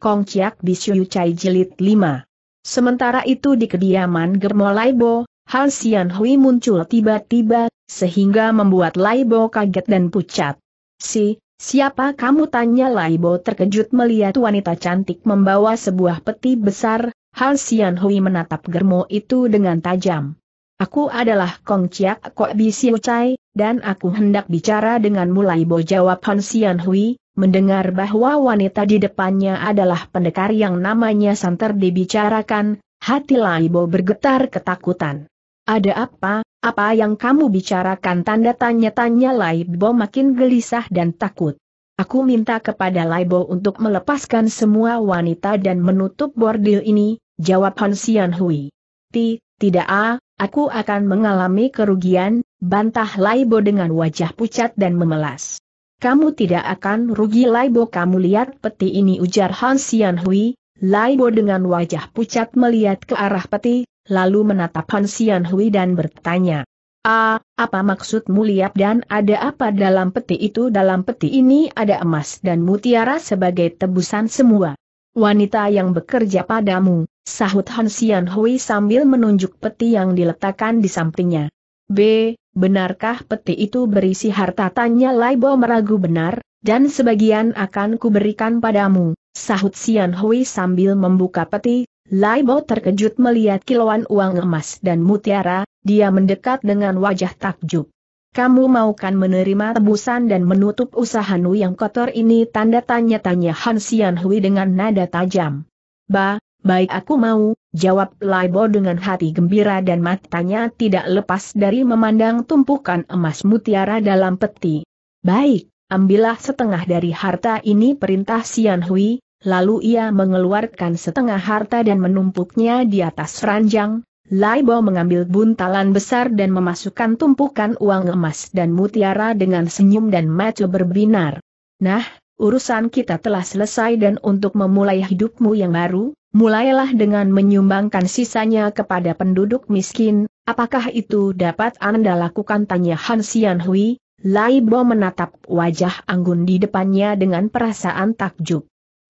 Kong Chiak Bisyu Cai Jilid 5. Sementara itu di kediaman Germo Laibo, Hal Sian Hui muncul tiba-tiba, sehingga membuat Laibo kaget dan pucat. Si, siapa kamu tanya Laibo terkejut melihat wanita cantik membawa sebuah peti besar, Hansian Sian Hui menatap Germo itu dengan tajam. Aku adalah Kong Chiak Kok Bisyu Cai, dan aku hendak bicara denganmu Laibo jawab Hansian Hui, mendengar bahwa wanita di depannya adalah pendekar yang namanya Santer dibicarakan, hati Laibo bergetar ketakutan. Ada apa, apa yang kamu bicarakan tanda tanya-tanya Laibo makin gelisah dan takut. Aku minta kepada Laibo untuk melepaskan semua wanita dan menutup bordil ini, jawab Han Xian Hui. Ti, tidak ah, aku akan mengalami kerugian, bantah Laibo dengan wajah pucat dan memelas. Kamu tidak akan rugi Laibo kamu lihat peti ini ujar Han Xian Hui, Laibo dengan wajah pucat melihat ke arah peti, lalu menatap Han Xian Hui dan bertanya. Ah, apa maksudmu lihat dan ada apa dalam peti itu dalam peti ini ada emas dan mutiara sebagai tebusan semua. Wanita yang bekerja padamu, sahut Han Xian Hui sambil menunjuk peti yang diletakkan di sampingnya. B. Benarkah peti itu berisi harta tanya Laibo meragu benar, dan sebagian akan kuberikan padamu, sahut Sian Hui sambil membuka peti, Laibo terkejut melihat kiloan uang emas dan mutiara, dia mendekat dengan wajah takjub. Kamu maukan menerima tebusan dan menutup usahamu yang kotor ini tanda tanya-tanya Han Sian Hui dengan nada tajam. Ba, Baik aku mau, jawab Laibo dengan hati gembira dan matanya tidak lepas dari memandang tumpukan emas mutiara dalam peti. Baik, ambillah setengah dari harta ini perintah Sian Hui, lalu ia mengeluarkan setengah harta dan menumpuknya di atas ranjang. Laibo mengambil buntalan besar dan memasukkan tumpukan uang emas dan mutiara dengan senyum dan mata berbinar. Nah, urusan kita telah selesai dan untuk memulai hidupmu yang baru, mulailah dengan menyumbangkan sisanya kepada penduduk miskin, apakah itu dapat Anda lakukan tanya Han Xianhui. Hui, Lai Bo menatap wajah Anggun di depannya dengan perasaan takjub.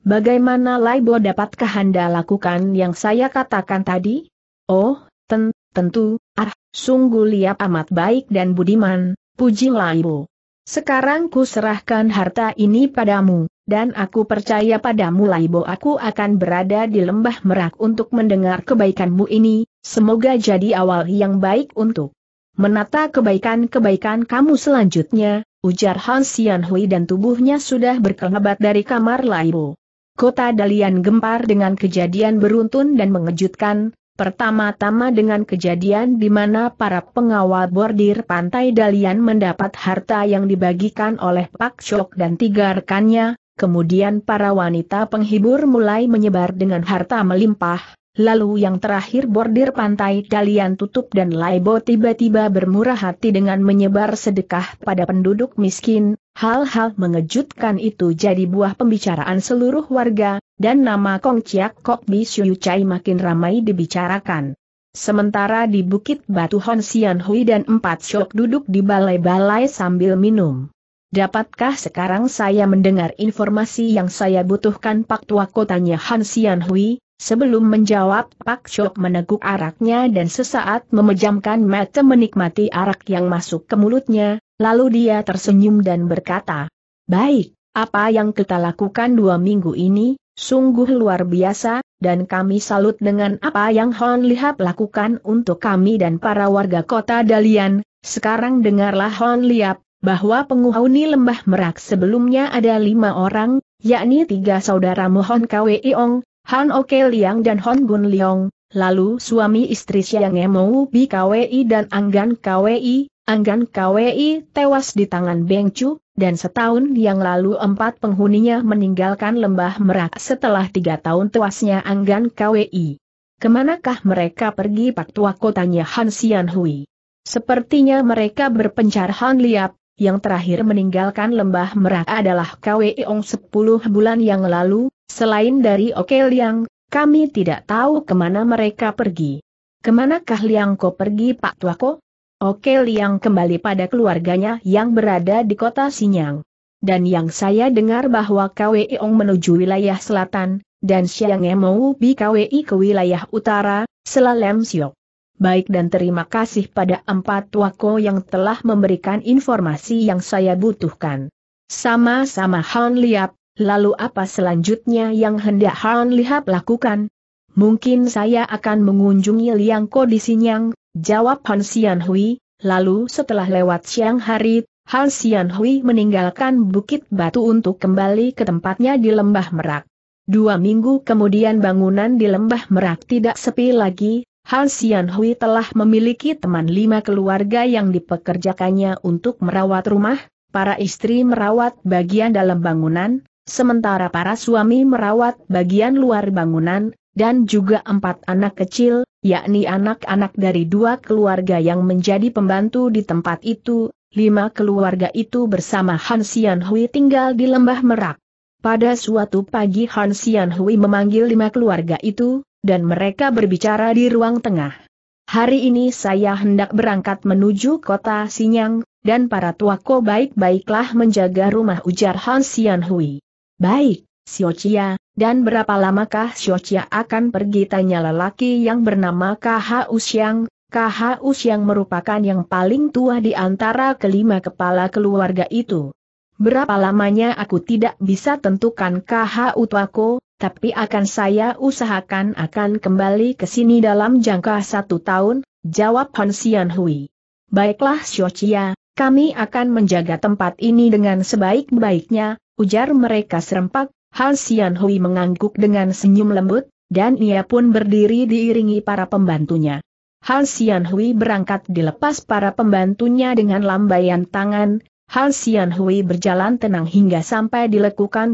Bagaimana Lai Bo dapatkah Anda lakukan yang saya katakan tadi? Oh, ten, tentu, ah, sungguh liap amat baik dan budiman, puji Lai Bo. Sekarang ku serahkan harta ini padamu, dan aku percaya padamu Laibo aku akan berada di lembah merak untuk mendengar kebaikanmu ini, semoga jadi awal yang baik untuk menata kebaikan-kebaikan kamu selanjutnya, ujar Han Xianhui dan tubuhnya sudah berkelebat dari kamar Laibo. Kota Dalian gempar dengan kejadian beruntun dan mengejutkan, Pertama-tama dengan kejadian di mana para pengawal bordir Pantai Dalian mendapat harta yang dibagikan oleh Pak Chok dan tiga rekannya, kemudian para wanita penghibur mulai menyebar dengan harta melimpah, Lalu yang terakhir bordir pantai kalian tutup dan Laibo tiba-tiba bermurah hati dengan menyebar sedekah pada penduduk miskin, hal-hal mengejutkan itu jadi buah pembicaraan seluruh warga, dan nama Kong Chiak Kok Bi Shuyu Chai makin ramai dibicarakan. Sementara di Bukit Batu Hon Sian Hui dan empat syok duduk di balai-balai sambil minum. Dapatkah sekarang saya mendengar informasi yang saya butuhkan Pak Tua kotanya Han Sian Hui? Sebelum menjawab, Pak Chok meneguk araknya dan sesaat memejamkan mata menikmati arak yang masuk ke mulutnya, lalu dia tersenyum dan berkata, Baik, apa yang kita lakukan dua minggu ini, sungguh luar biasa, dan kami salut dengan apa yang Hon Lihap lakukan untuk kami dan para warga kota Dalian, sekarang dengarlah Hon Lihap, bahwa penghuni lembah merak sebelumnya ada lima orang, yakni tiga saudara Mohon Kwe Iong, Han Oke Liang dan Hon Gun Leong, lalu suami istri Siang Emou Bi KWI dan Anggan KWI, Anggan KWI tewas di tangan Beng Chu, dan setahun yang lalu empat penghuninya meninggalkan lembah merak setelah tiga tahun tewasnya Anggan KWI. Kemanakah mereka pergi Pak Tua kotanya Han Sian Hui? Sepertinya mereka berpencar Han Liap, yang terakhir meninggalkan lembah merak adalah KWI Ong 10 bulan yang lalu, Selain dari Oke Liang, kami tidak tahu kemana mereka pergi. Kemanakah Liang Ko pergi Pak Tuako? Oke Liang kembali pada keluarganya yang berada di kota Sinyang. Dan yang saya dengar bahwa KWI Ong menuju wilayah selatan, dan Siang Emou Bi KWI ke wilayah utara, Selalem Siok. Baik dan terima kasih pada empat tuako yang telah memberikan informasi yang saya butuhkan. Sama-sama Han Liap, Lalu apa selanjutnya yang hendak Han Lihap lakukan? Mungkin saya akan mengunjungi Liang Ko di Sinyang, jawab Han Xianhui. Hui, lalu setelah lewat siang hari, Han Xianhui Hui meninggalkan Bukit Batu untuk kembali ke tempatnya di Lembah Merak. Dua minggu kemudian bangunan di Lembah Merak tidak sepi lagi, Han Xianhui Hui telah memiliki teman lima keluarga yang dipekerjakannya untuk merawat rumah, para istri merawat bagian dalam bangunan, sementara para suami merawat bagian luar bangunan, dan juga empat anak kecil, yakni anak-anak dari dua keluarga yang menjadi pembantu di tempat itu, lima keluarga itu bersama Han Hui tinggal di lembah Merak. Pada suatu pagi Han Hui memanggil lima keluarga itu, dan mereka berbicara di ruang tengah. Hari ini saya hendak berangkat menuju kota Sinyang, dan para tuako baik-baiklah menjaga rumah ujar Han Hui. Baik, Siocia, dan berapa lamakah Siocia akan pergi tanya lelaki yang bernama KH Usyang, KH Usyang merupakan yang paling tua di antara kelima kepala keluarga itu. Berapa lamanya aku tidak bisa tentukan KH Utwako, tapi akan saya usahakan akan kembali ke sini dalam jangka satu tahun, jawab Han Sian Hui. Baiklah Siocia. kami akan menjaga tempat ini dengan sebaik-baiknya, ujar mereka serempak, Hal Sian Hui mengangguk dengan senyum lembut, dan ia pun berdiri diiringi para pembantunya. Hal Sian Hui berangkat dilepas para pembantunya dengan lambaian tangan, Hal Sian Hui berjalan tenang hingga sampai di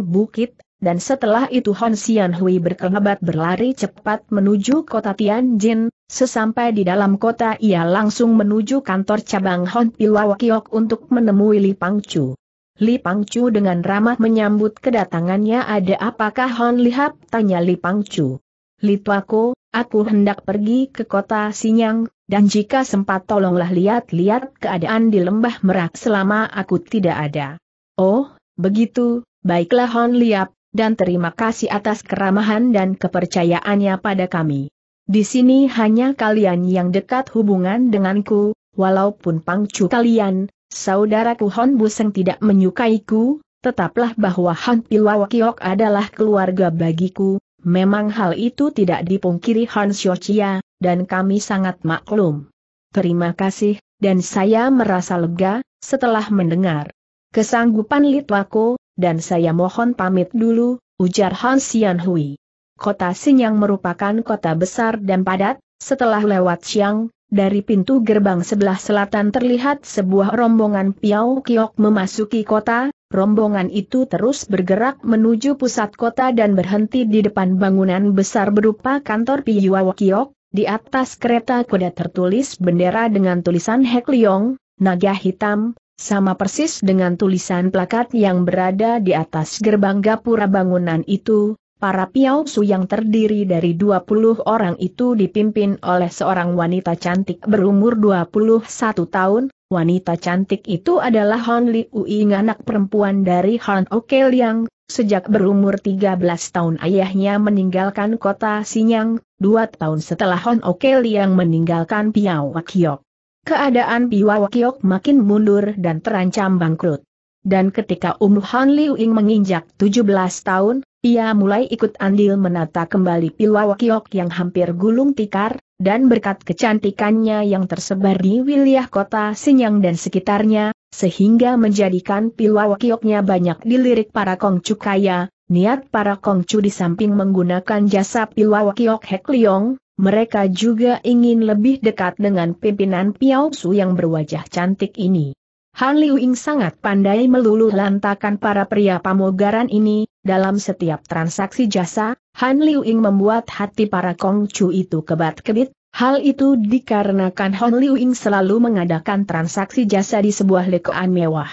bukit, dan setelah itu Hon Sian Hui berkelebat berlari cepat menuju kota Tianjin, sesampai di dalam kota ia langsung menuju kantor cabang Hon Pilawakiok untuk menemui Li Pangcu. Li Pangcu dengan ramah menyambut kedatangannya ada apakah Hon Lihap? Tanya Li Pangcu. Li Tuako, aku hendak pergi ke kota Sinyang, dan jika sempat tolonglah lihat-lihat keadaan di lembah merak selama aku tidak ada. Oh, begitu, baiklah Hon Liap, dan terima kasih atas keramahan dan kepercayaannya pada kami. Di sini hanya kalian yang dekat hubungan denganku, walaupun pangcu kalian, saudaraku Hon Buseng tidak menyukaiku, tetaplah bahwa Han Piwawakiok adalah keluarga bagiku, memang hal itu tidak dipungkiri Han Xiochia, dan kami sangat maklum. Terima kasih, dan saya merasa lega, setelah mendengar kesanggupan Litwako, dan saya mohon pamit dulu, ujar Han Xianhui. Kota Sinyang merupakan kota besar dan padat, setelah lewat siang, dari pintu gerbang sebelah selatan terlihat sebuah rombongan piau Kiok memasuki kota, rombongan itu terus bergerak menuju pusat kota dan berhenti di depan bangunan besar berupa kantor Piao Kiok, di atas kereta kuda tertulis bendera dengan tulisan Hek Leong, naga hitam, sama persis dengan tulisan plakat yang berada di atas gerbang gapura bangunan itu, Para su yang terdiri dari 20 orang itu dipimpin oleh seorang wanita cantik berumur 21 tahun, wanita cantik itu adalah Hon Li Uing anak perempuan dari Hon Oke Liang, sejak berumur 13 tahun ayahnya meninggalkan kota Sinyang, dua tahun setelah Hon Oke Liang meninggalkan Wakiok, Keadaan Wakiok makin mundur dan terancam bangkrut. Dan ketika umur Han Liu Ying menginjak 17 tahun, ia mulai ikut andil menata kembali kiok yang hampir gulung tikar, dan berkat kecantikannya yang tersebar di wilayah kota Sinyang dan sekitarnya, sehingga menjadikan kioknya banyak dilirik para kongcu kaya, niat para kongcu di samping menggunakan jasa kiok Hek Liong, mereka juga ingin lebih dekat dengan pimpinan Piao Su yang berwajah cantik ini. Han Liu Ying sangat pandai melulu lantakan para pria pamogaran ini, dalam setiap transaksi jasa, Han Liu Ying membuat hati para Kong Chu itu kebat-kebit, hal itu dikarenakan Han Liu Ying selalu mengadakan transaksi jasa di sebuah lekoan mewah.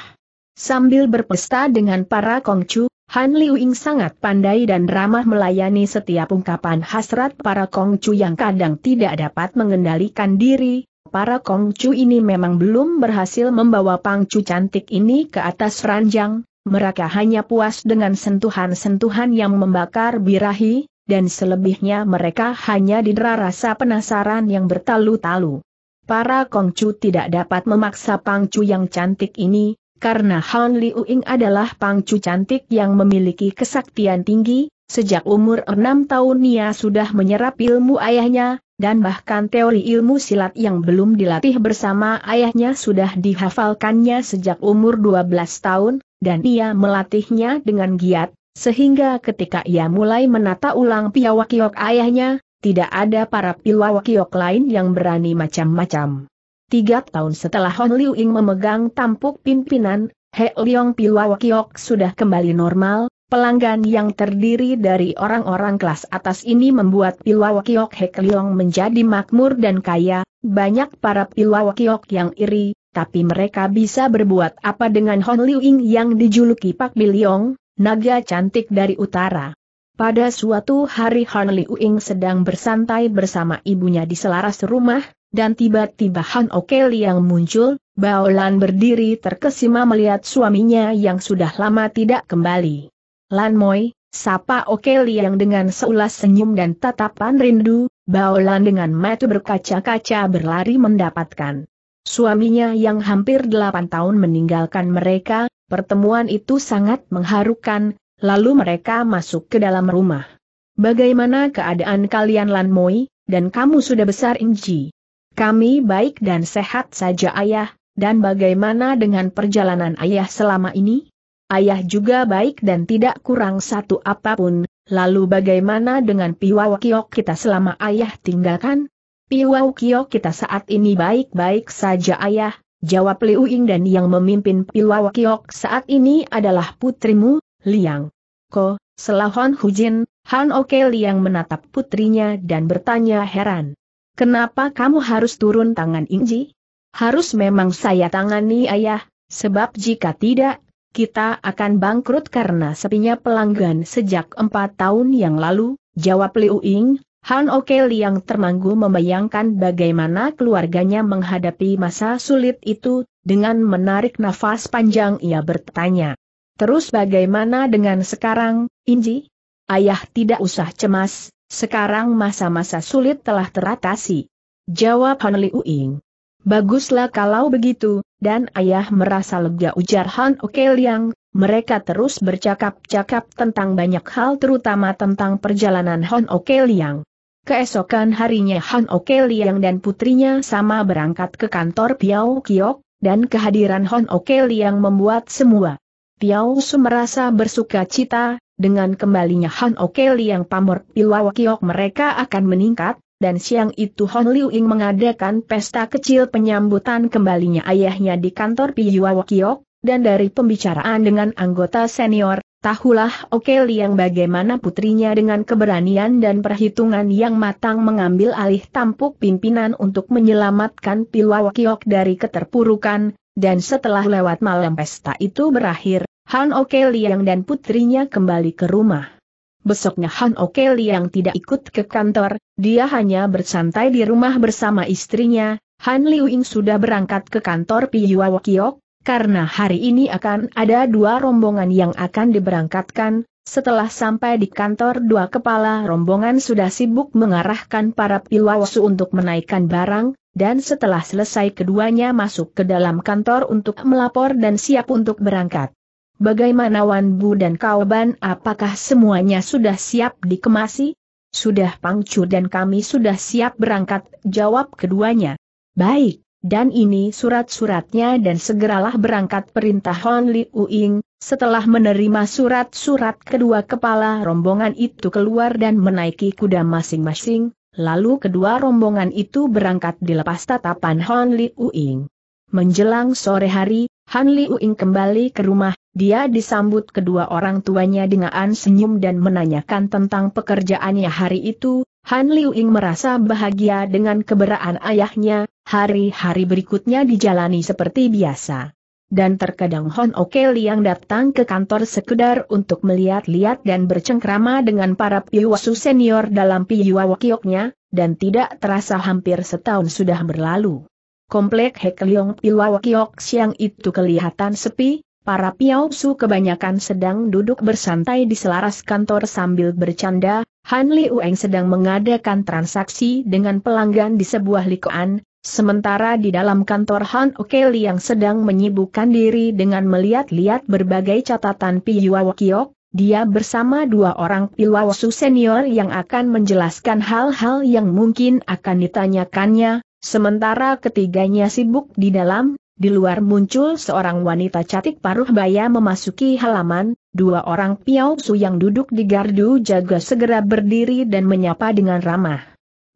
Sambil berpesta dengan para Kong Chu, Han Liu Ying sangat pandai dan ramah melayani setiap ungkapan hasrat para Kong Chu yang kadang tidak dapat mengendalikan diri. Para Kong Chu ini memang belum berhasil membawa Pangcu cantik ini ke atas ranjang, mereka hanya puas dengan sentuhan-sentuhan yang membakar birahi, dan selebihnya mereka hanya didera rasa penasaran yang bertalu-talu. Para Kongcu tidak dapat memaksa Pangcu yang cantik ini, karena Han Uing adalah Pangcu cantik yang memiliki kesaktian tinggi, sejak umur enam tahun ia sudah menyerap ilmu ayahnya, dan bahkan teori ilmu silat yang belum dilatih bersama ayahnya sudah dihafalkannya sejak umur 12 tahun, dan ia melatihnya dengan giat, sehingga ketika ia mulai menata ulang piawakiok ayahnya, tidak ada para piawakiok lain yang berani macam-macam. Tiga tahun setelah Hon Liu Ying memegang tampuk pimpinan, He Leong Piawakiok sudah kembali normal, pelanggan yang terdiri dari orang-orang kelas atas ini membuat Piawakiok He Leong menjadi makmur dan kaya, banyak para Piawakiok yang iri, tapi mereka bisa berbuat apa dengan Hon Liu Ying yang dijuluki Pak Biliong, naga cantik dari utara. Pada suatu hari Hon Liu Ying sedang bersantai bersama ibunya di selaras rumah, dan tiba-tiba Han Oke yang muncul, Baolan berdiri terkesima melihat suaminya yang sudah lama tidak kembali. Lan Moi, sapa Oke yang dengan seulas senyum dan tatapan rindu, Baolan dengan mata berkaca-kaca berlari mendapatkan Suaminya yang hampir delapan tahun meninggalkan mereka, pertemuan itu sangat mengharukan, lalu mereka masuk ke dalam rumah. Bagaimana keadaan kalian Lan Moi, dan kamu sudah besar Inji? Kami baik dan sehat saja ayah, dan bagaimana dengan perjalanan ayah selama ini? Ayah juga baik dan tidak kurang satu apapun, lalu bagaimana dengan piwawakiok kita selama ayah tinggalkan? Piwau Kio kita saat ini baik-baik saja ayah, jawab Liu Ying dan yang memimpin Piwau Kio saat ini adalah putrimu, Liang. Ko, Selahon Hujin, Han Oke Liang menatap putrinya dan bertanya heran. Kenapa kamu harus turun tangan Ingji? Harus memang saya tangani ayah, sebab jika tidak, kita akan bangkrut karena sepinya pelanggan sejak empat tahun yang lalu, jawab Liu Ying, Han Oke yang termanggu membayangkan bagaimana keluarganya menghadapi masa sulit itu, dengan menarik nafas panjang ia bertanya. Terus bagaimana dengan sekarang, Inji? Ayah tidak usah cemas, sekarang masa-masa sulit telah teratasi. Jawab Han Liu Ying. Baguslah kalau begitu, dan ayah merasa lega ujar Han Liang. mereka terus bercakap-cakap tentang banyak hal terutama tentang perjalanan Han Liang. Keesokan harinya Han Oke Liang dan putrinya sama berangkat ke kantor Piao Kiok, dan kehadiran Han Oke Liang membuat semua. Piao Su merasa bersuka cita, dengan kembalinya Han Oke Liang pamor Piao Kiok mereka akan meningkat, dan siang itu Hon Liu Ying mengadakan pesta kecil penyambutan kembalinya ayahnya di kantor Piao Kiok, dan dari pembicaraan dengan anggota senior, Tahulah Oke Liang bagaimana putrinya dengan keberanian dan perhitungan yang matang mengambil alih tampuk pimpinan untuk menyelamatkan Piwawakiok dari keterpurukan, dan setelah lewat malam pesta itu berakhir, Han Oke Liang dan putrinya kembali ke rumah. Besoknya Han Oke Liang tidak ikut ke kantor, dia hanya bersantai di rumah bersama istrinya, Han Liu Ying sudah berangkat ke kantor Piwawakiok karena hari ini akan ada dua rombongan yang akan diberangkatkan, setelah sampai di kantor dua kepala rombongan sudah sibuk mengarahkan para pilwawasu untuk menaikkan barang, dan setelah selesai keduanya masuk ke dalam kantor untuk melapor dan siap untuk berangkat. Bagaimana Wan Bu dan Kaoban apakah semuanya sudah siap dikemasi? Sudah Pangcu dan kami sudah siap berangkat, jawab keduanya. Baik dan ini surat-suratnya dan segeralah berangkat perintah Hon Li Uing, setelah menerima surat-surat kedua kepala rombongan itu keluar dan menaiki kuda masing-masing, lalu kedua rombongan itu berangkat dilepas tatapan Hon Li Uing. Menjelang sore hari, Han Li Uing kembali ke rumah, dia disambut kedua orang tuanya dengan senyum dan menanyakan tentang pekerjaannya hari itu, Han Liu Ying merasa bahagia dengan keberaan ayahnya, hari-hari berikutnya dijalani seperti biasa. Dan terkadang Hon Oke Liang datang ke kantor sekedar untuk melihat-lihat dan bercengkrama dengan para piwasu senior dalam piwa wakioknya, dan tidak terasa hampir setahun sudah berlalu. Komplek Piwa Wakiok siang itu kelihatan sepi, para su kebanyakan sedang duduk bersantai di selaras kantor sambil bercanda, Han Li Ueng sedang mengadakan transaksi dengan pelanggan di sebuah likoan, sementara di dalam kantor Han Okeli yang sedang menyibukkan diri dengan melihat-lihat berbagai catatan Piwa Kiok, dia bersama dua orang su senior yang akan menjelaskan hal-hal yang mungkin akan ditanyakannya, sementara ketiganya sibuk di dalam, di luar muncul seorang wanita cantik paruh baya memasuki halaman, dua orang Piao Su yang duduk di gardu jaga segera berdiri dan menyapa dengan ramah.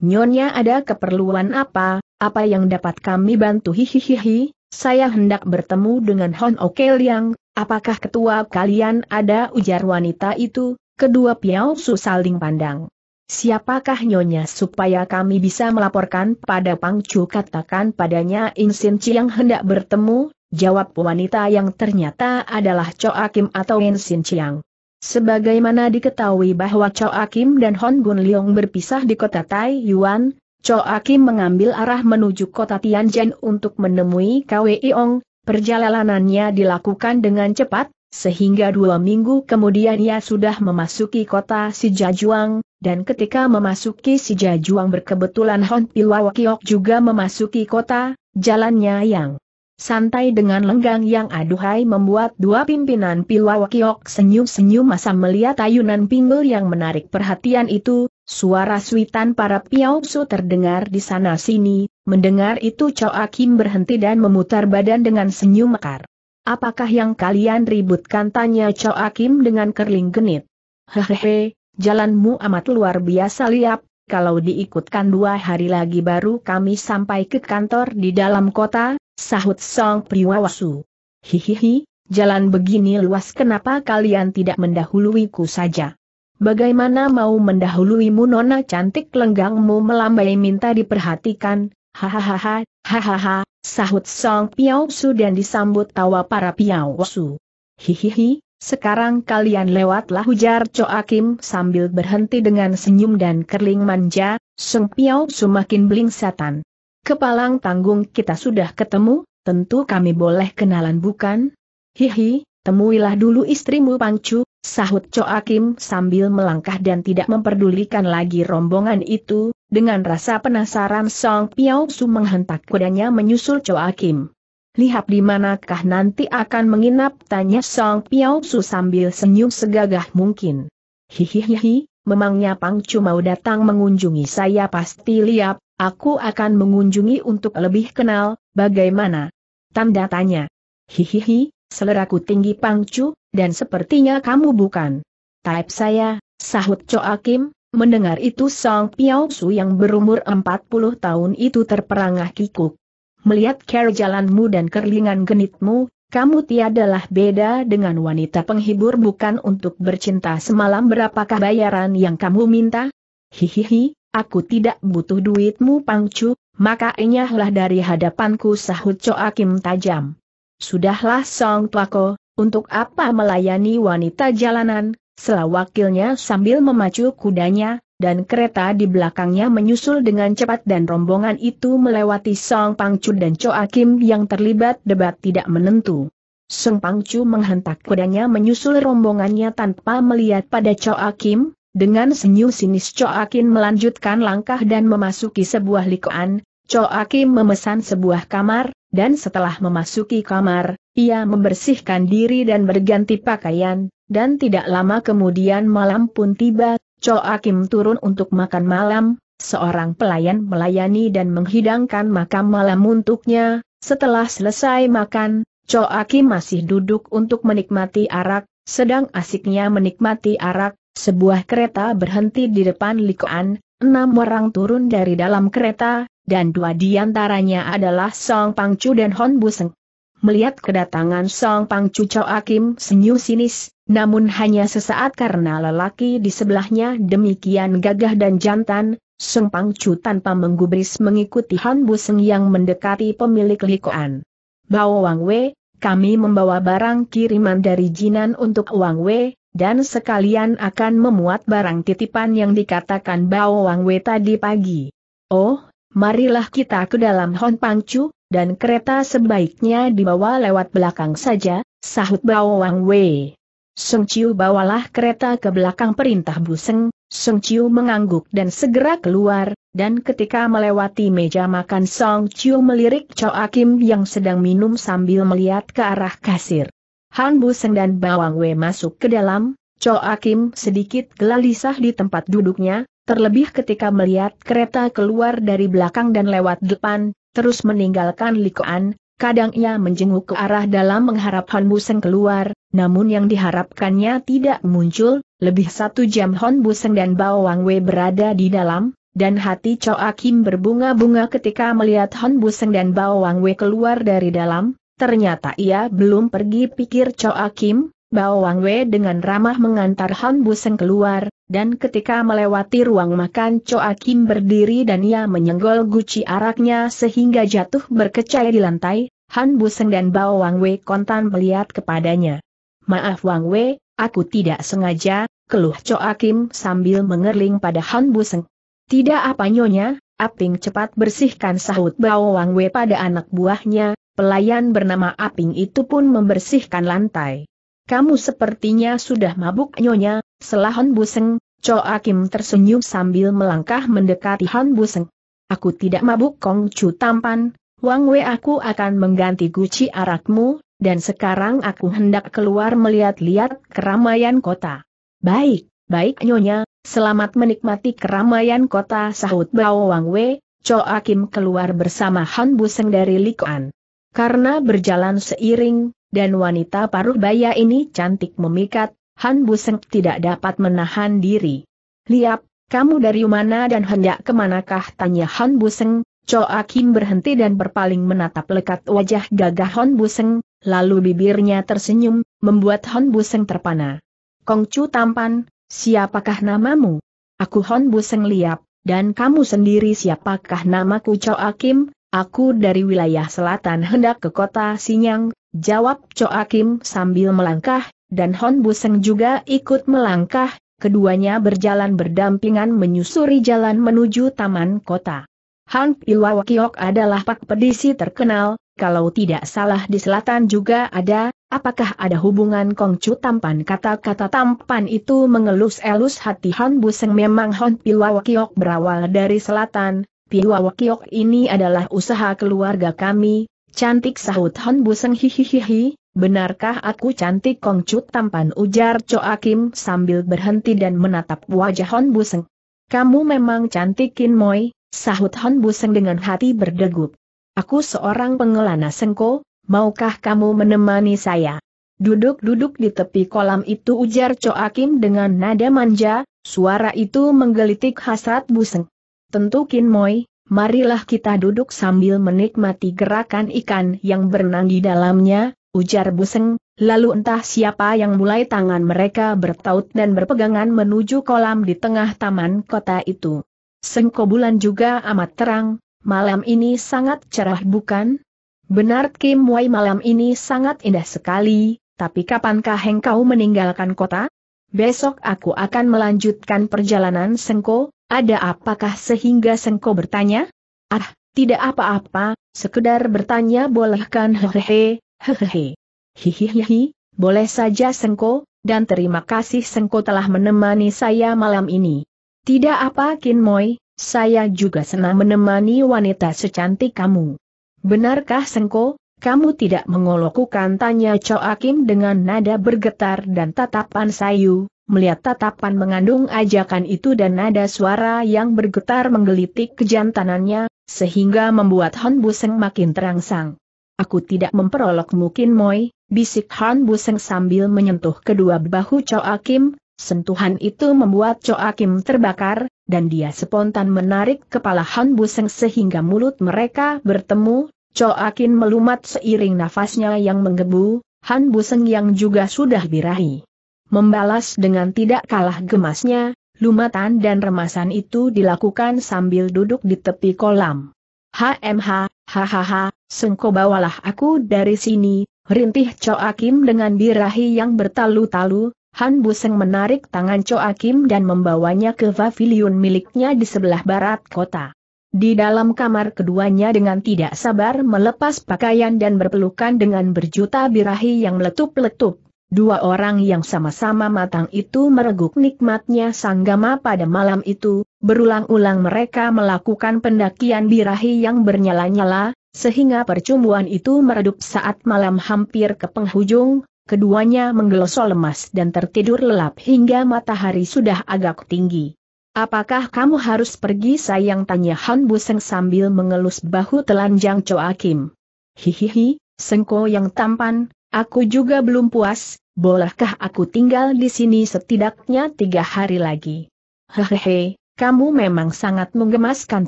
Nyonya ada keperluan apa, apa yang dapat kami bantu hihihihi, saya hendak bertemu dengan Hon Oke Liang, apakah ketua kalian ada ujar wanita itu, kedua Piao Su saling pandang. Siapakah nyonya supaya kami bisa melaporkan pada Pangcu katakan padanya Insin Chiang hendak bertemu, jawab wanita yang ternyata adalah Cho Kim atau Insin Chiang. Sebagaimana diketahui bahwa Cho Kim dan Hon Gun Leong berpisah di kota Taiyuan, Cho Kim mengambil arah menuju kota Tianjin untuk menemui Ong, perjalanannya dilakukan dengan cepat, sehingga dua minggu kemudian ia sudah memasuki kota Sijajuang, dan ketika memasuki Sijajuang berkebetulan Hon Pilwakiok juga memasuki kota, jalannya yang santai dengan lenggang yang aduhai membuat dua pimpinan Pilwakiok senyum-senyum masa melihat ayunan pinggul yang menarik perhatian itu, suara suitan para piausu terdengar di sana-sini, mendengar itu Cao Kim berhenti dan memutar badan dengan senyum mekar. Apakah yang kalian ributkan tanya Cho Akim dengan kerling genit? Hehehe, jalanmu amat luar biasa liap, kalau diikutkan dua hari lagi baru kami sampai ke kantor di dalam kota, sahut Song Priwawasu. Hihihi, jalan begini luas kenapa kalian tidak mendahuluiku saja? Bagaimana mau mendahuluimu nona cantik lenggangmu melambai minta diperhatikan, hahaha, hahaha, sahut Song Piao Su dan disambut tawa para Piao Su. Hihihi, sekarang kalian lewatlah hujar Cho Akim, sambil berhenti dengan senyum dan kerling manja, Song Piao Su makin belingsatan. Kepalang tanggung kita sudah ketemu, tentu kami boleh kenalan bukan? Hihi, temuilah dulu istrimu Pangcu, sahut Coakim sambil melangkah dan tidak memperdulikan lagi rombongan itu, dengan rasa penasaran Song Piao Su menghentak kudanya menyusul Coakim. Lihat di manakah nanti akan menginap tanya Song Piao Su sambil senyum segagah mungkin. Hihihihi, memangnya Pang mau datang mengunjungi saya pasti liap, aku akan mengunjungi untuk lebih kenal, bagaimana? Tanda tanya. Hihihi, Seleraku tinggi pangcu, dan sepertinya kamu bukan. Type saya, sahut Cho Akim. mendengar itu Song Piao Su yang berumur 40 tahun itu terperangah kikuk. Melihat care jalanmu dan kerlingan genitmu, kamu tiadalah beda dengan wanita penghibur bukan untuk bercinta semalam berapakah bayaran yang kamu minta? Hihihi, aku tidak butuh duitmu pangcu, maka enyahlah dari hadapanku sahut Cho Akim tajam. Sudahlah Song Tuako, untuk apa melayani wanita jalanan, selah wakilnya sambil memacu kudanya, dan kereta di belakangnya menyusul dengan cepat dan rombongan itu melewati Song Pangcu dan Choa Kim yang terlibat debat tidak menentu. Song Pangcu menghentak kudanya menyusul rombongannya tanpa melihat pada Choa Kim, dengan senyum sinis Choa Kim melanjutkan langkah dan memasuki sebuah likoan, Choa Kim memesan sebuah kamar, dan setelah memasuki kamar, ia membersihkan diri dan berganti pakaian, dan tidak lama kemudian malam pun tiba, Cho Akim turun untuk makan malam, seorang pelayan melayani dan menghidangkan makan malam untuknya, setelah selesai makan, Cho Akim masih duduk untuk menikmati arak, sedang asiknya menikmati arak, sebuah kereta berhenti di depan Likoan, enam orang turun dari dalam kereta, dan dua di antaranya adalah Song Pangcu dan Hon Buseng. Melihat kedatangan Song Pangcu Chow Akim senyum sinis, namun hanya sesaat karena lelaki di sebelahnya demikian gagah dan jantan, Song Pangcu tanpa menggubris mengikuti Hon Buseng yang mendekati pemilik likoan. Bao Wang Wei, kami membawa barang kiriman dari Jinan untuk Wang Wei, dan sekalian akan memuat barang titipan yang dikatakan Bao Wang Wei tadi pagi. Oh, marilah kita ke dalam Hon Pangcu, dan kereta sebaiknya dibawa lewat belakang saja, sahut Bawang Wei. Sung Chiu bawalah kereta ke belakang perintah Buseng, Sung Chiu mengangguk dan segera keluar, dan ketika melewati meja makan Song Chiu melirik Cho Akim yang sedang minum sambil melihat ke arah kasir. Han Buseng dan Bawang Wei masuk ke dalam, Cho Akim sedikit gelalisah di tempat duduknya, Terlebih ketika melihat kereta keluar dari belakang dan lewat depan, terus meninggalkan Likoan, kadang ia menjenguk ke arah dalam mengharap Hon Buseng keluar, namun yang diharapkannya tidak muncul, lebih satu jam Hon Buseng dan Bao Wang Wei berada di dalam, dan hati Choa Kim berbunga-bunga ketika melihat Hon Buseng dan Bao Wang Wei keluar dari dalam, ternyata ia belum pergi pikir Choa Kim, Bao Wang Wei dengan ramah mengantar Han Buseng keluar, dan ketika melewati ruang makan Choa Kim berdiri dan ia menyenggol guci araknya sehingga jatuh berkecai di lantai, Han Buseng dan Bao Wang Wei kontan melihat kepadanya. Maaf Wang Wei, aku tidak sengaja, keluh Choa Kim sambil mengerling pada Han Buseng. Tidak apa nyonya, Aping cepat bersihkan sahut Bao Wang Wei pada anak buahnya, pelayan bernama Aping itu pun membersihkan lantai. Kamu sepertinya sudah mabuk nyonya, selah Han Buseng, Choa Kim tersenyum sambil melangkah mendekati Han Buseng. Aku tidak mabuk Kong Chu tampan, Wang Wei aku akan mengganti guci arakmu, dan sekarang aku hendak keluar melihat-lihat keramaian kota. Baik, baik nyonya, selamat menikmati keramaian kota sahut Bao Wang Wei, Choa Akim keluar bersama Han Buseng dari Likuan. Karena berjalan seiring, dan wanita paruh baya ini cantik memikat, Han Buseng tidak dapat menahan diri. Liap, kamu dari mana dan hendak kemanakah tanya Han Buseng, Choa Kim berhenti dan berpaling menatap lekat wajah gagah Han Buseng, lalu bibirnya tersenyum, membuat Han Buseng terpana. Kongcu tampan, siapakah namamu? Aku Han Buseng liap, dan kamu sendiri siapakah namaku Choa Kim? Aku dari wilayah selatan hendak ke kota Sinyang, Jawab Coakim sambil melangkah, dan Hon Buseng juga ikut melangkah, keduanya berjalan berdampingan menyusuri jalan menuju taman kota. Han Wakiok adalah pak pedisi terkenal, kalau tidak salah di selatan juga ada, apakah ada hubungan Kongcu tampan kata-kata tampan itu mengelus-elus hati Han Buseng memang Han Wakiok berawal dari selatan, Wakiok ini adalah usaha keluarga kami, Cantik sahut Hon Buseng hihihihi, benarkah aku cantik kongcut tampan ujar cho akim sambil berhenti dan menatap wajah Hon Buseng. Kamu memang cantik Kin Moi, sahut Hon Buseng dengan hati berdegup. Aku seorang pengelana sengko, maukah kamu menemani saya? Duduk-duduk di tepi kolam itu ujar cho akim dengan nada manja, suara itu menggelitik hasrat Buseng. Tentu Kin Moi, marilah kita duduk sambil menikmati gerakan ikan yang berenang di dalamnya, ujar Buseng, lalu entah siapa yang mulai tangan mereka bertaut dan berpegangan menuju kolam di tengah taman kota itu. Sengko bulan juga amat terang, malam ini sangat cerah bukan? Benar Kim Wai malam ini sangat indah sekali, tapi kapankah engkau meninggalkan kota? Besok aku akan melanjutkan perjalanan Sengko, ada apakah sehingga Sengko bertanya? Ah, tidak apa-apa, sekedar bertanya bolehkan hehehe, hehehe. hihihihi boleh saja Sengko, dan terima kasih Sengko telah menemani saya malam ini. Tidak apa Kin Moi, saya juga senang menemani wanita secantik kamu. Benarkah Sengko, kamu tidak mengolokukan tanya Cho Akim dengan nada bergetar dan tatapan sayu, melihat tatapan mengandung ajakan itu dan nada suara yang bergetar menggelitik kejantanannya, sehingga membuat Han Buseng makin terangsang. Aku tidak memperolok mungkin Moi, bisik Han Buseng sambil menyentuh kedua bahu Choa Kim, sentuhan itu membuat Choa Kim terbakar, dan dia spontan menarik kepala Han Buseng sehingga mulut mereka bertemu, Choa Kim melumat seiring nafasnya yang menggebu, Han Buseng yang juga sudah birahi. Membalas dengan tidak kalah gemasnya, lumatan dan remasan itu dilakukan sambil duduk di tepi kolam. HMH, hahaha, sengko aku dari sini, rintih Coakim dengan birahi yang bertalu-talu, Han Buseng menarik tangan Coakim dan membawanya ke pavilion miliknya di sebelah barat kota. Di dalam kamar keduanya dengan tidak sabar melepas pakaian dan berpelukan dengan berjuta birahi yang meletup-letup. Dua orang yang sama-sama matang itu mereguk nikmatnya sanggama pada malam itu, berulang-ulang mereka melakukan pendakian birahi yang bernyala-nyala, sehingga percumbuan itu meredup saat malam hampir ke penghujung, keduanya menggelosol lemas dan tertidur lelap hingga matahari sudah agak tinggi. Apakah kamu harus pergi sayang tanya Han Buseng sambil mengelus bahu telanjang Coakim. Akim. Hihihi, Sengko yang tampan, Aku juga belum puas, bolehkah aku tinggal di sini setidaknya tiga hari lagi? Hehehe, kamu memang sangat menggemaskan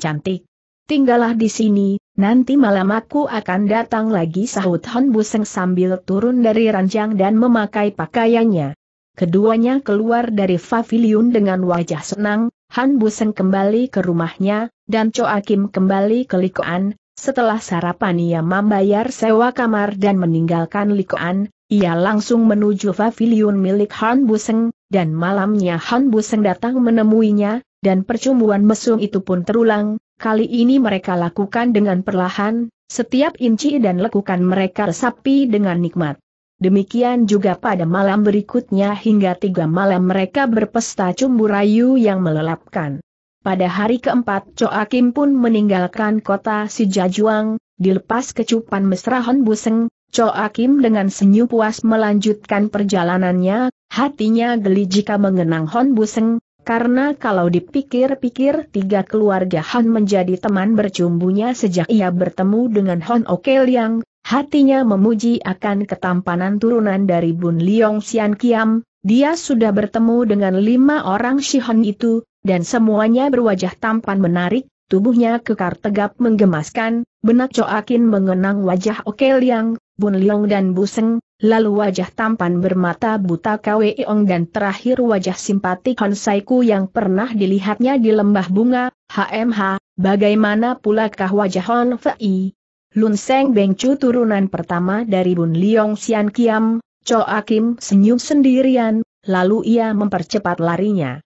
cantik. Tinggallah di sini, nanti malam aku akan datang lagi sahut Hon Buseng sambil turun dari ranjang dan memakai pakaiannya. Keduanya keluar dari Pavilion dengan wajah senang, Han Buseng kembali ke rumahnya, dan Cho Akim kembali ke Likoan, setelah sarapan ia membayar sewa kamar dan meninggalkan Likoan, ia langsung menuju pavilion milik Han Buseng, dan malamnya Han Buseng datang menemuinya, dan percumbuan mesum itu pun terulang, kali ini mereka lakukan dengan perlahan, setiap inci dan lekukan mereka resapi dengan nikmat. Demikian juga pada malam berikutnya hingga tiga malam mereka berpesta cumbu rayu yang melelapkan. Pada hari keempat Coakim Akim pun meninggalkan kota Sijajuang, dilepas kecupan mesra Hon Buseng, Coakim Akim dengan senyum puas melanjutkan perjalanannya, hatinya geli jika mengenang Hon Buseng, karena kalau dipikir-pikir tiga keluarga Hon menjadi teman bercumbunya sejak ia bertemu dengan Hon Oke Liang, hatinya memuji akan ketampanan turunan dari Bun Liong Sian Kiam, dia sudah bertemu dengan lima orang Shihon itu, dan semuanya berwajah tampan menarik, tubuhnya kekar tegap menggemaskan, benak Coakin mengenang wajah Oke Liang, Bun Liang dan Buseng, lalu wajah tampan bermata buta Kwe Ong dan terakhir wajah simpatik Han Saiku yang pernah dilihatnya di lembah bunga, HMH, bagaimana pulakah wajah Hon Fei? Lun Seng Beng Bengcu turunan pertama dari Bun Liang Sian Kiam, Cho Akim senyum sendirian, lalu ia mempercepat larinya.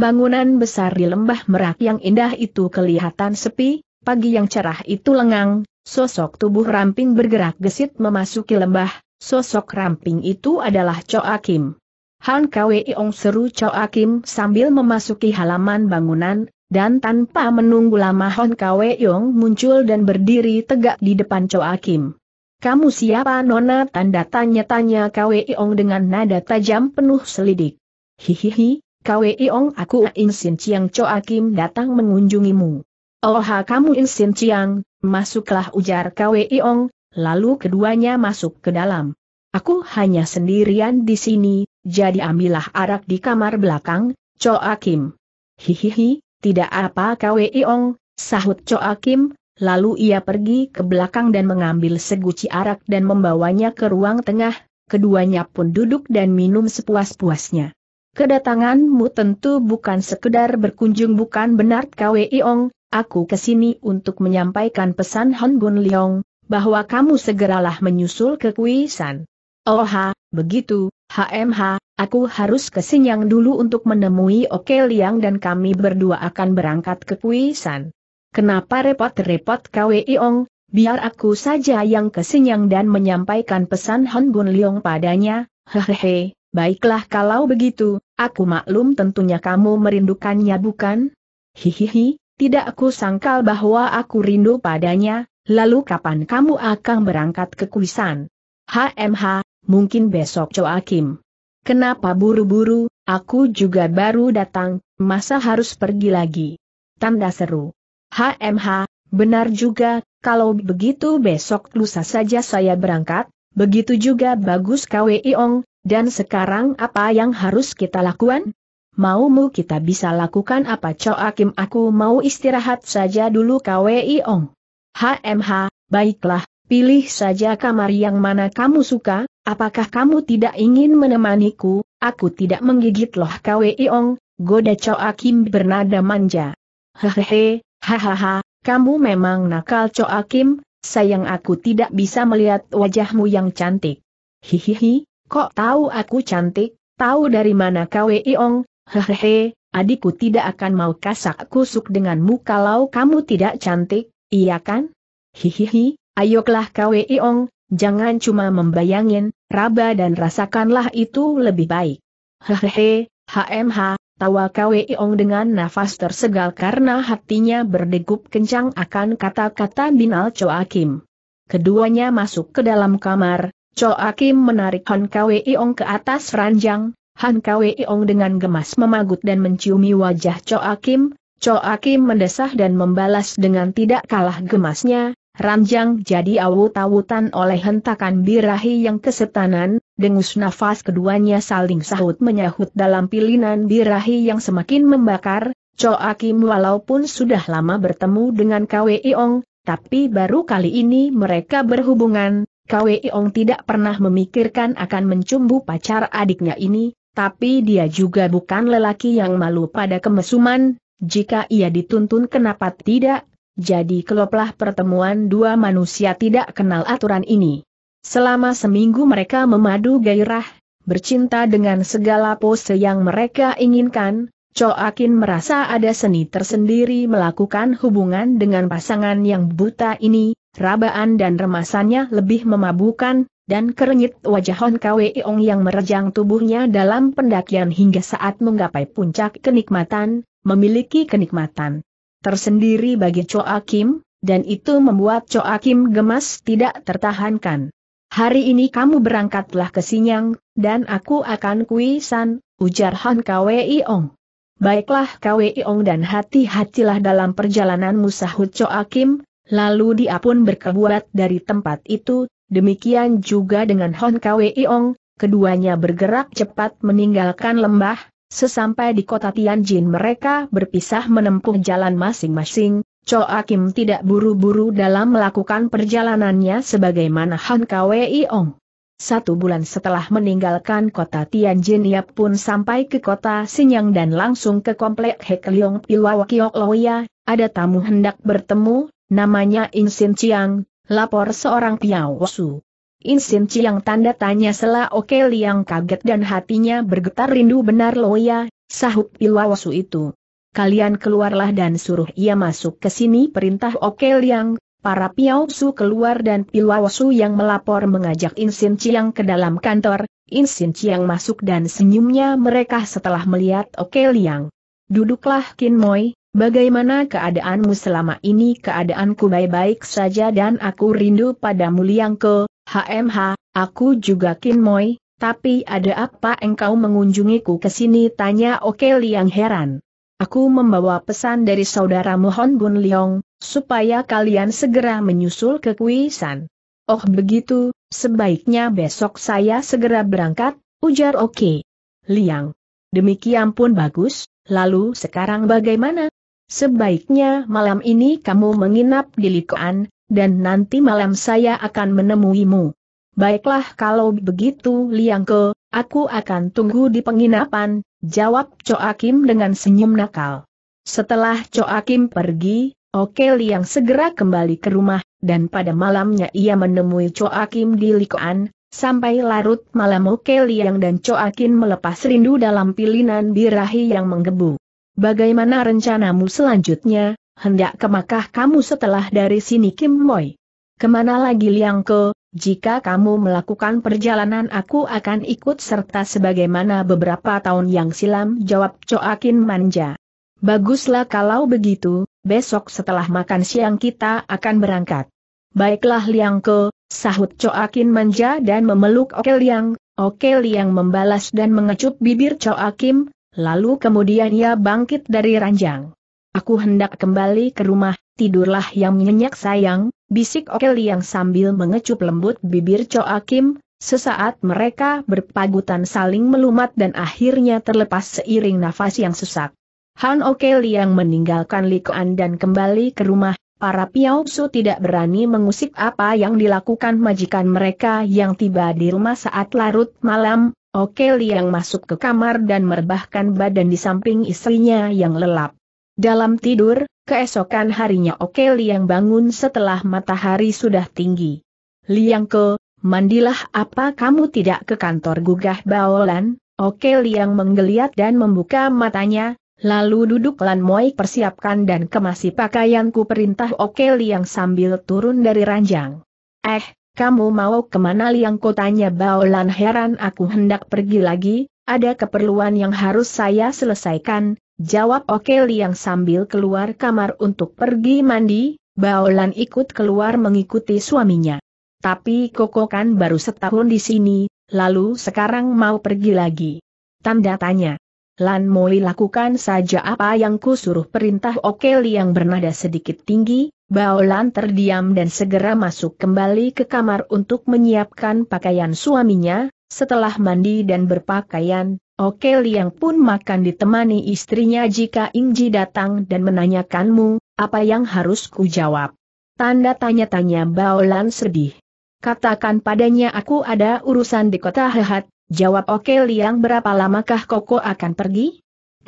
Bangunan besar di lembah merak yang indah itu kelihatan sepi, pagi yang cerah itu lengang, sosok tubuh ramping bergerak gesit memasuki lembah, sosok ramping itu adalah Choa Akim. Han Iong seru Choa Akim sambil memasuki halaman bangunan, dan tanpa menunggu lama Han Iong muncul dan berdiri tegak di depan Choa Akim. Kamu siapa Nona? Tanda tanya-tanya Iong dengan nada tajam penuh selidik. Hihihi, Kweong aku In Sin Chiang Choa Kim datang mengunjungimu. Oh kamu In Sin Chiang, masuklah ujar Kweong, lalu keduanya masuk ke dalam. Aku hanya sendirian di sini, jadi ambillah arak di kamar belakang, Choa Kim. Hihihi, tidak apa Kweong, sahut Choa Kim, lalu ia pergi ke belakang dan mengambil seguci arak dan membawanya ke ruang tengah, keduanya pun duduk dan minum sepuas-puasnya. Kedatanganmu tentu bukan sekedar berkunjung bukan benar Kwei Ong, aku kesini untuk menyampaikan pesan Han Bun Leong, bahwa kamu segeralah menyusul ke Kui San. Oh ha, begitu, HMH, aku harus ke dulu untuk menemui Oke Liang dan kami berdua akan berangkat ke Kui San. Kenapa repot-repot Kwei Ong, biar aku saja yang ke dan menyampaikan pesan Han Bun Leong padanya, hehehe. Baiklah kalau begitu, aku maklum tentunya kamu merindukannya bukan? Hihihi, tidak aku sangkal bahwa aku rindu padanya, lalu kapan kamu akan berangkat ke kuisan? HMH, mungkin besok Akim. Kenapa buru-buru, aku juga baru datang, masa harus pergi lagi? Tanda seru. HMH, benar juga, kalau begitu besok lusa saja saya berangkat, begitu juga bagus KWI Iong, dan sekarang apa yang harus kita lakukan? Mau mu kita bisa lakukan apa Coakim aku mau istirahat saja dulu KWI Ong. HMH, baiklah, pilih saja kamar yang mana kamu suka, apakah kamu tidak ingin menemaniku, aku tidak menggigit loh KWI Ong, goda Coakim bernada manja. Hehehe, hahaha, kamu memang nakal Coakim, sayang aku tidak bisa melihat wajahmu yang cantik. Hihihi, Kok tahu aku cantik? Tahu dari mana kau Weiong? Hehehe, adikku tidak akan mau kasak kusuk denganmu kalau kamu tidak cantik, iya kan? Hihihi, ayoklah kau Weiong, jangan cuma membayangin, raba dan rasakanlah itu lebih baik. Hehehe, HMH, tawa Ong dengan nafas tersegal karena hatinya berdegup kencang akan kata-kata Binal Choakim. Keduanya masuk ke dalam kamar, Cho Akim menarik Han Kwei Ong ke atas ranjang, Han Kwei Ong dengan gemas memagut dan menciumi wajah Cho Akim, Cho Akim mendesah dan membalas dengan tidak kalah gemasnya, ranjang jadi awut-awutan oleh hentakan birahi yang kesetanan, dengus nafas keduanya saling sahut menyahut dalam pilinan birahi yang semakin membakar, Cho Akim walaupun sudah lama bertemu dengan Kwei Ong, tapi baru kali ini mereka berhubungan, Kwe Ong tidak pernah memikirkan akan mencumbu pacar adiknya ini, tapi dia juga bukan lelaki yang malu pada kemesuman, jika ia dituntun kenapa tidak, jadi keloplah pertemuan dua manusia tidak kenal aturan ini. Selama seminggu mereka memadu gairah, bercinta dengan segala pose yang mereka inginkan, Coakin merasa ada seni tersendiri melakukan hubungan dengan pasangan yang buta ini, rabaan dan remasannya lebih memabukan, dan kerenyit wajah Hon Kwe Eong yang merejang tubuhnya dalam pendakian hingga saat menggapai puncak kenikmatan, memiliki kenikmatan tersendiri bagi Choa Kim, dan itu membuat Choa Kim gemas tidak tertahankan. Hari ini kamu berangkatlah ke Sinyang, dan aku akan kuisan, ujar Hon Kwe Iong. Baiklah Kwe Iong dan hati-hatilah dalam perjalananmu sahut Choa Kim, Lalu dia pun berkebuat dari tempat itu, demikian juga dengan Hon Kwe Iong, keduanya bergerak cepat meninggalkan lembah, sesampai di kota Tianjin mereka berpisah menempuh jalan masing-masing, Cho Akim tidak buru-buru dalam melakukan perjalanannya sebagaimana Hon Kwee Ong. Satu bulan setelah meninggalkan kota Tianjin ia pun sampai ke kota Sinyang dan langsung ke komplek Hekliong Wakiok Loya, ada tamu hendak bertemu, Namanya Insin Chiang, lapor seorang Piawosu. Insin Chiang tanda tanya Sela Oke Liang kaget dan hatinya bergetar rindu benar Loya, sahut Piawosu itu. Kalian keluarlah dan suruh ia masuk ke sini perintah Oke Liang, para Piawosu keluar dan Piawosu yang melapor mengajak Insin Chiang ke dalam kantor, Insin Chiang masuk dan senyumnya mereka setelah melihat Oke Liang. Duduklah Kin Moi, Bagaimana keadaanmu selama ini? Keadaanku baik-baik saja dan aku rindu padamu Liangke. HMH, aku juga Kinmoy, tapi ada apa engkau mengunjungiku ke sini? Tanya Oke Liang heran. Aku membawa pesan dari saudaramu Hon Bun Leong, supaya kalian segera menyusul ke Kuisan. Oh begitu, sebaiknya besok saya segera berangkat, ujar Oke. Liang. Demikian pun bagus, lalu sekarang bagaimana? Sebaiknya malam ini kamu menginap di Likoan, dan nanti malam saya akan menemuimu. Baiklah kalau begitu Liangke, aku akan tunggu di penginapan, jawab Coakim dengan senyum nakal. Setelah Coakim pergi, Oke Liang segera kembali ke rumah, dan pada malamnya ia menemui Coakim di Likoan, sampai larut malam Oke Liang dan Coakim melepas rindu dalam pilinan birahi yang menggebu. Bagaimana rencanamu selanjutnya, hendak ke kemakah kamu setelah dari sini Kim Moy? Kemana lagi Liang Ke, jika kamu melakukan perjalanan aku akan ikut serta sebagaimana beberapa tahun yang silam jawab Coakin Manja. Baguslah kalau begitu, besok setelah makan siang kita akan berangkat. Baiklah Liang Ke, sahut Coakin Manja dan memeluk Oke Liang, Oke Liang membalas dan mengecup bibir Coakim, Lalu kemudian ia bangkit dari ranjang. Aku hendak kembali ke rumah, tidurlah yang nyenyak sayang, bisik Oke yang sambil mengecup lembut bibir Coakim, sesaat mereka berpagutan saling melumat dan akhirnya terlepas seiring nafas yang sesak. Han Oke yang meninggalkan Likuan dan kembali ke rumah, para Piausu tidak berani mengusik apa yang dilakukan majikan mereka yang tiba di rumah saat larut malam, Oke Liang masuk ke kamar dan merebahkan badan di samping istrinya yang lelap. Dalam tidur, keesokan harinya Oke Liang bangun setelah matahari sudah tinggi. Liang ke, mandilah apa kamu tidak ke kantor gugah baolan? Oke Liang menggeliat dan membuka matanya, lalu duduk Lan Moi persiapkan dan kemasi pakaianku perintah Oke Liang sambil turun dari ranjang. Eh, kamu mau kemana liang kotanya Baolan heran aku hendak pergi lagi, ada keperluan yang harus saya selesaikan, jawab Oke Liang sambil keluar kamar untuk pergi mandi, Baolan ikut keluar mengikuti suaminya. Tapi Koko kan baru setahun di sini, lalu sekarang mau pergi lagi. Tanda tanya. Lan Moi lakukan saja apa yang kusuruh perintah Oke Liang bernada sedikit tinggi, Baolan terdiam dan segera masuk kembali ke kamar untuk menyiapkan pakaian suaminya, setelah mandi dan berpakaian, Oke Liang pun makan ditemani istrinya jika Ingji datang dan menanyakanmu, apa yang harus ku jawab? Tanda tanya-tanya Baolan sedih. Katakan padanya aku ada urusan di kota Hehat, jawab Oke Liang berapa lamakah Koko akan pergi?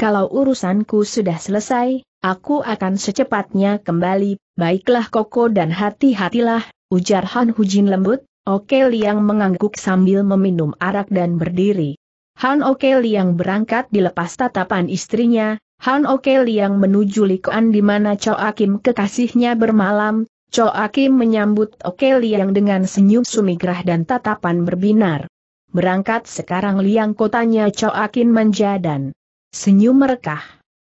Kalau urusanku sudah selesai, aku akan secepatnya kembali, baiklah Koko dan hati-hatilah, ujar Han Hujin lembut, Oke Liang mengangguk sambil meminum arak dan berdiri. Han Oke Liang berangkat dilepas tatapan istrinya, Han Oke Liang menuju Likuan di mana Cho Akim kekasihnya bermalam, Cho Akim menyambut Oke Liang dengan senyum sumigrah dan tatapan berbinar. Berangkat sekarang Liang kotanya Cho Akin menjadan. Senyum mereka.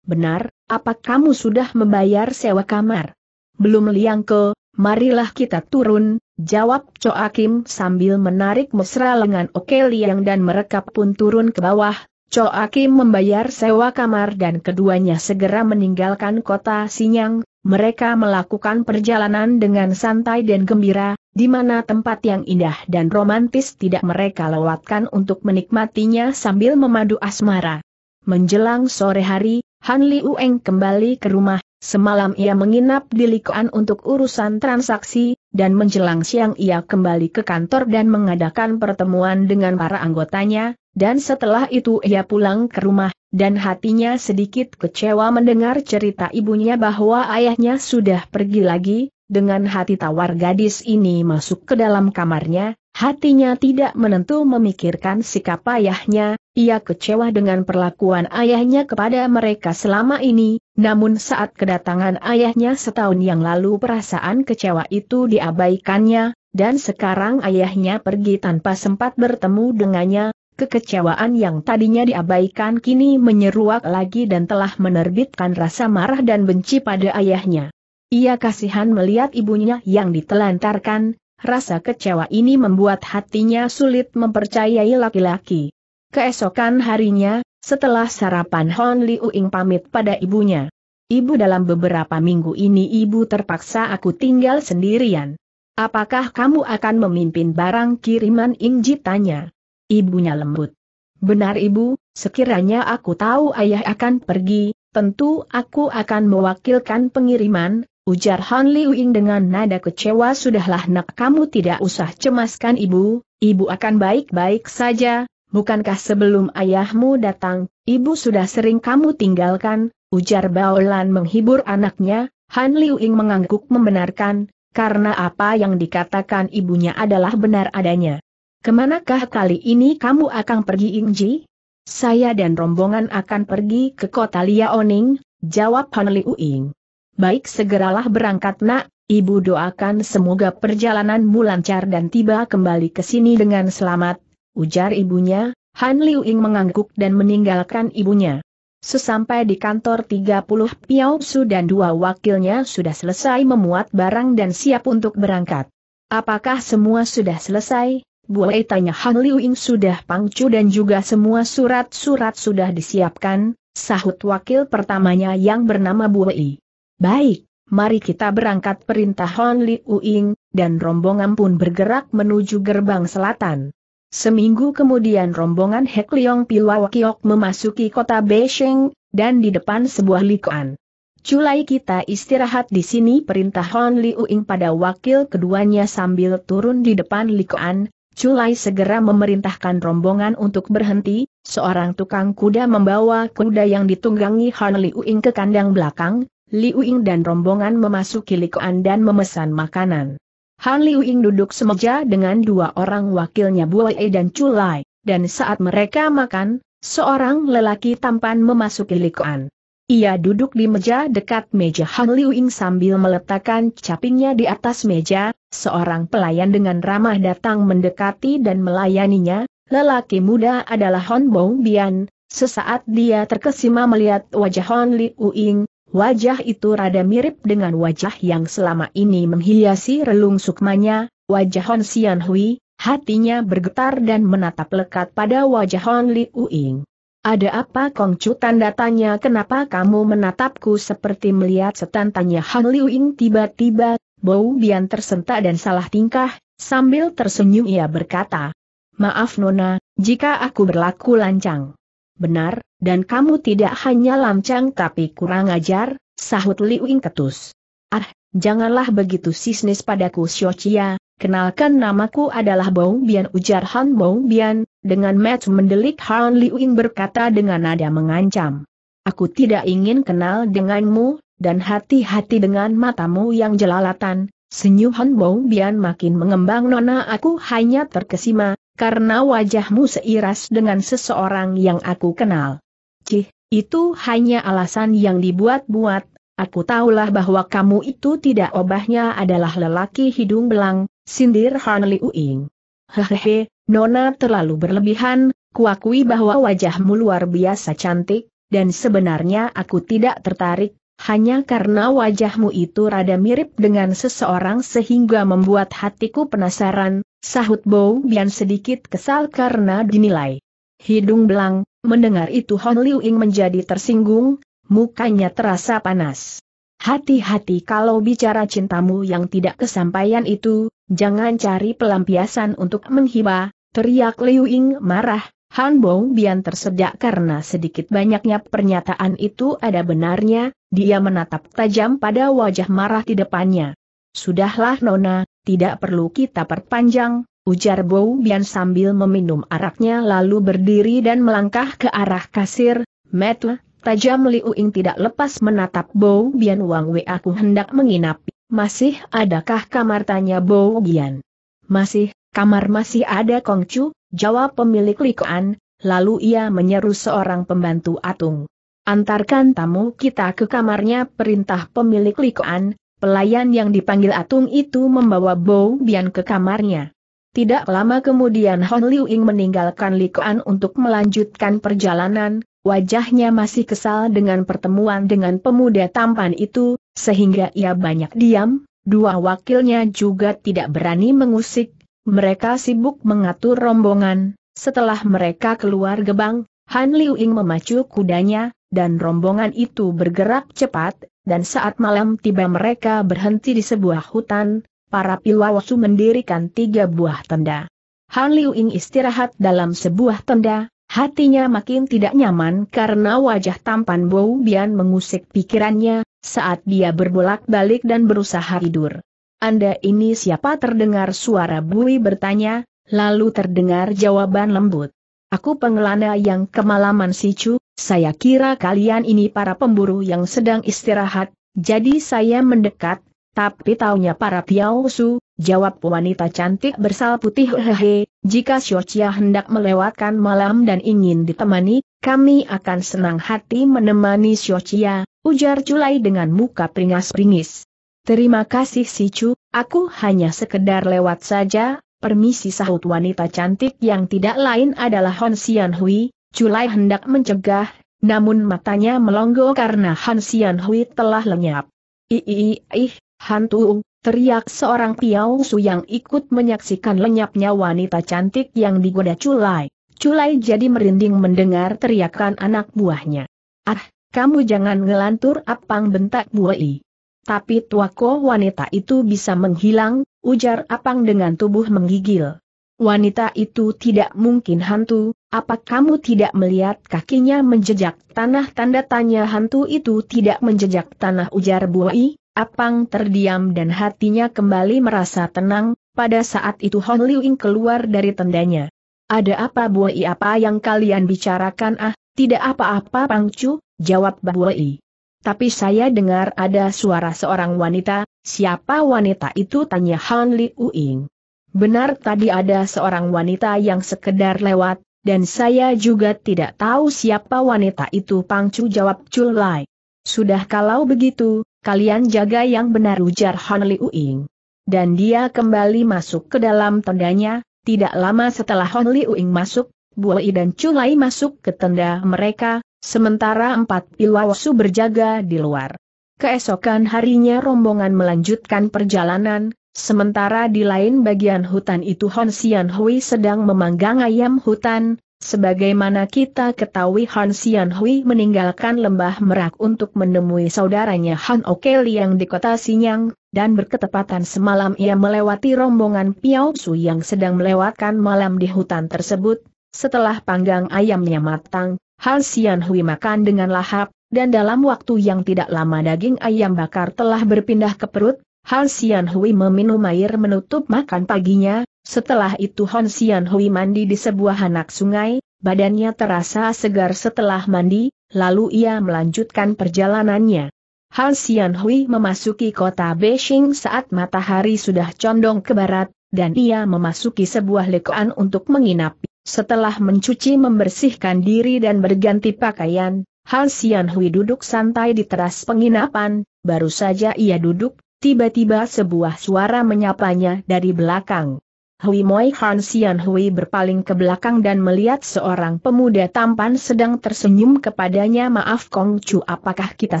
Benar, apa kamu sudah membayar sewa kamar? Belum ke, marilah kita turun, jawab Coakim sambil menarik mesra lengan Oke Liang dan mereka pun turun ke bawah. Coakim membayar sewa kamar dan keduanya segera meninggalkan kota Sinyang, mereka melakukan perjalanan dengan santai dan gembira, di mana tempat yang indah dan romantis tidak mereka lewatkan untuk menikmatinya sambil memadu asmara. Menjelang sore hari, Han Li Ueng kembali ke rumah, semalam ia menginap di Likuan untuk urusan transaksi, dan menjelang siang ia kembali ke kantor dan mengadakan pertemuan dengan para anggotanya, dan setelah itu ia pulang ke rumah, dan hatinya sedikit kecewa mendengar cerita ibunya bahwa ayahnya sudah pergi lagi, dengan hati tawar gadis ini masuk ke dalam kamarnya, Hatinya tidak menentu memikirkan sikap ayahnya, ia kecewa dengan perlakuan ayahnya kepada mereka selama ini, namun saat kedatangan ayahnya setahun yang lalu perasaan kecewa itu diabaikannya, dan sekarang ayahnya pergi tanpa sempat bertemu dengannya, kekecewaan yang tadinya diabaikan kini menyeruak lagi dan telah menerbitkan rasa marah dan benci pada ayahnya. Ia kasihan melihat ibunya yang ditelantarkan, rasa kecewa ini membuat hatinya sulit mempercayai laki-laki. Keesokan harinya, setelah sarapan Hon Uing pamit pada ibunya. Ibu dalam beberapa minggu ini ibu terpaksa aku tinggal sendirian. Apakah kamu akan memimpin barang kiriman Ingji tanya. Ibunya lembut. Benar ibu, sekiranya aku tahu ayah akan pergi, tentu aku akan mewakilkan pengiriman, ujar Han Liu Ying dengan nada kecewa sudahlah nak kamu tidak usah cemaskan ibu, ibu akan baik-baik saja, bukankah sebelum ayahmu datang, ibu sudah sering kamu tinggalkan, ujar Baolan menghibur anaknya, Han Liu Ying mengangguk membenarkan, karena apa yang dikatakan ibunya adalah benar adanya. Kemanakah kali ini kamu akan pergi Ying Ji? Saya dan rombongan akan pergi ke kota Liaoning, jawab Han Liu Ying baik segeralah berangkat nak, ibu doakan semoga perjalananmu lancar dan tiba kembali ke sini dengan selamat, ujar ibunya, Han Liu Ying mengangguk dan meninggalkan ibunya. Sesampai di kantor 30 Piao Su dan dua wakilnya sudah selesai memuat barang dan siap untuk berangkat. Apakah semua sudah selesai? Buai tanya Han Liu Ying sudah pangcu dan juga semua surat-surat sudah disiapkan, sahut wakil pertamanya yang bernama Bu Buai. Baik, mari kita berangkat perintah Hon Li Uing, dan rombongan pun bergerak menuju gerbang selatan. Seminggu kemudian rombongan Hek Leong Wakiok memasuki kota Beijing, dan di depan sebuah likuan. Culai kita istirahat di sini perintah Hon Li Uing pada wakil keduanya sambil turun di depan likuan, Culai segera memerintahkan rombongan untuk berhenti, seorang tukang kuda membawa kuda yang ditunggangi Hon Li Uing ke kandang belakang, Liu Ying dan rombongan memasuki likoan dan memesan makanan. Han Liu Ying duduk semeja dengan dua orang wakilnya Buai dan Chulai, dan saat mereka makan, seorang lelaki tampan memasuki likoan. Ia duduk di meja dekat meja Han Liu Ying sambil meletakkan capingnya di atas meja, seorang pelayan dengan ramah datang mendekati dan melayaninya, lelaki muda adalah Hon Bong Bian, Sesaat dia terkesima melihat wajah Han Liu Ying, Wajah itu rada mirip dengan wajah yang selama ini menghiasi relung sukmanya, wajah Hon Sian Hui, hatinya bergetar dan menatap lekat pada wajah Hon Li Uing. Ada apa Kong Chu tanda tanya kenapa kamu menatapku seperti melihat setan tanya Hon Li Uing tiba-tiba, Bau Bian tersentak dan salah tingkah, sambil tersenyum ia berkata, Maaf Nona, jika aku berlaku lancang benar, dan kamu tidak hanya lancang tapi kurang ajar, sahut Liwing ketus. Ah, janganlah begitu sisnis padaku Xiochia, kenalkan namaku adalah Bong Bian ujar Han Bong Bian, dengan match mendelik Han Liwing berkata dengan nada mengancam. Aku tidak ingin kenal denganmu, dan hati-hati dengan matamu yang jelalatan, Senyum Han Bong Bian makin mengembang nona aku hanya terkesima, karena wajahmu seiras dengan seseorang yang aku kenal. Cih, itu hanya alasan yang dibuat-buat, aku tahulah bahwa kamu itu tidak obahnya adalah lelaki hidung belang, sindir Han Uing. Hehehe, Nona terlalu berlebihan, kuakui bahwa wajahmu luar biasa cantik, dan sebenarnya aku tidak tertarik, hanya karena wajahmu itu rada mirip dengan seseorang sehingga membuat hatiku penasaran, Sahut Bow Bian sedikit kesal karena dinilai. Hidung belang, mendengar itu Hon Liu Ying menjadi tersinggung, mukanya terasa panas. Hati-hati kalau bicara cintamu yang tidak kesampaian itu, jangan cari pelampiasan untuk menghibah, teriak Liu Ying marah, Han Bo Bian tersedak karena sedikit banyaknya pernyataan itu ada benarnya, dia menatap tajam pada wajah marah di depannya. Sudahlah Nona, tidak perlu kita perpanjang, ujar Bow Bian sambil meminum araknya lalu berdiri dan melangkah ke arah kasir, Metle, tajam Liu Ying tidak lepas menatap Bow Bian Wang Wei aku hendak menginap. Masih adakah kamar tanya Bow Bian? Masih, kamar masih ada Kongcu, jawab pemilik likuan, lalu ia menyeru seorang pembantu Atung. Antarkan tamu kita ke kamarnya perintah pemilik likuan, Pelayan yang dipanggil Atung itu membawa Bo Bian ke kamarnya. Tidak lama kemudian Hon Liu Ying meninggalkan Likuan untuk melanjutkan perjalanan, wajahnya masih kesal dengan pertemuan dengan pemuda tampan itu, sehingga ia banyak diam, dua wakilnya juga tidak berani mengusik, mereka sibuk mengatur rombongan, setelah mereka keluar gebang, Han Liu Ying memacu kudanya, dan rombongan itu bergerak cepat, dan saat malam tiba mereka berhenti di sebuah hutan, para pilawasu mendirikan tiga buah tenda. Han Liu istirahat dalam sebuah tenda, hatinya makin tidak nyaman karena wajah tampan Bo Bian mengusik pikirannya, saat dia berbolak-balik dan berusaha tidur. Anda ini siapa terdengar suara Bui bertanya, lalu terdengar jawaban lembut. Aku pengelana yang kemalaman si Chu. Saya kira kalian ini para pemburu yang sedang istirahat, jadi saya mendekat, tapi taunya para piausu, jawab wanita cantik bersal putih hehehe, jika Shochia hendak melewatkan malam dan ingin ditemani, kami akan senang hati menemani Shochia, ujar Culai dengan muka pringas pringis. Terima kasih si Chu, aku hanya sekedar lewat saja, permisi sahut wanita cantik yang tidak lain adalah Hon Xian Hui, Culai hendak mencegah, namun matanya melongo karena Han Xian Hui telah lenyap. Ih, ih, hantu, teriak seorang Piao Su yang ikut menyaksikan lenyapnya wanita cantik yang digoda Culai. Culai jadi merinding mendengar teriakan anak buahnya. Ah, kamu jangan ngelantur apang bentak buai. Tapi tuako wanita itu bisa menghilang, ujar apang dengan tubuh menggigil. Wanita itu tidak mungkin hantu, apa kamu tidak melihat kakinya menjejak tanah tanda tanya hantu itu tidak menjejak tanah ujar Buai? Apang terdiam dan hatinya kembali merasa tenang, pada saat itu Hon Ying keluar dari tendanya. Ada apa Buai apa yang kalian bicarakan ah, tidak apa-apa Pangcu, jawab Buai. Tapi saya dengar ada suara seorang wanita, siapa wanita itu tanya Han Ying. Benar tadi ada seorang wanita yang sekedar lewat, dan saya juga tidak tahu siapa wanita itu Pangcu jawab Chulai. Sudah kalau begitu, kalian jaga yang benar ujar Han Liu Ying. Dan dia kembali masuk ke dalam tendanya, tidak lama setelah Han Liu Ying masuk, Buai dan Chulai masuk ke tenda mereka, sementara empat Ilwasu berjaga di luar. Keesokan harinya rombongan melanjutkan perjalanan, Sementara di lain bagian hutan itu Hon Xian Hui sedang memanggang ayam hutan, sebagaimana kita ketahui Hon Xian Hui meninggalkan lembah merak untuk menemui saudaranya Han Okel yang di kota Sinyang, dan berketepatan semalam ia melewati rombongan Piao Su yang sedang melewatkan malam di hutan tersebut, setelah panggang ayamnya matang, Han Xian Hui makan dengan lahap, dan dalam waktu yang tidak lama daging ayam bakar telah berpindah ke perut, Han Xian Hui meminum air menutup makan paginya, setelah itu Han Xian Hui mandi di sebuah anak sungai, badannya terasa segar setelah mandi, lalu ia melanjutkan perjalanannya. Han Xian Hui memasuki kota Beijing saat matahari sudah condong ke barat, dan ia memasuki sebuah lekoan untuk menginap. Setelah mencuci membersihkan diri dan berganti pakaian, Han Xian Hui duduk santai di teras penginapan, baru saja ia duduk, tiba-tiba sebuah suara menyapanya dari belakang. Hui Moi Han Xian Hui berpaling ke belakang dan melihat seorang pemuda tampan sedang tersenyum kepadanya Maaf Kong Chu apakah kita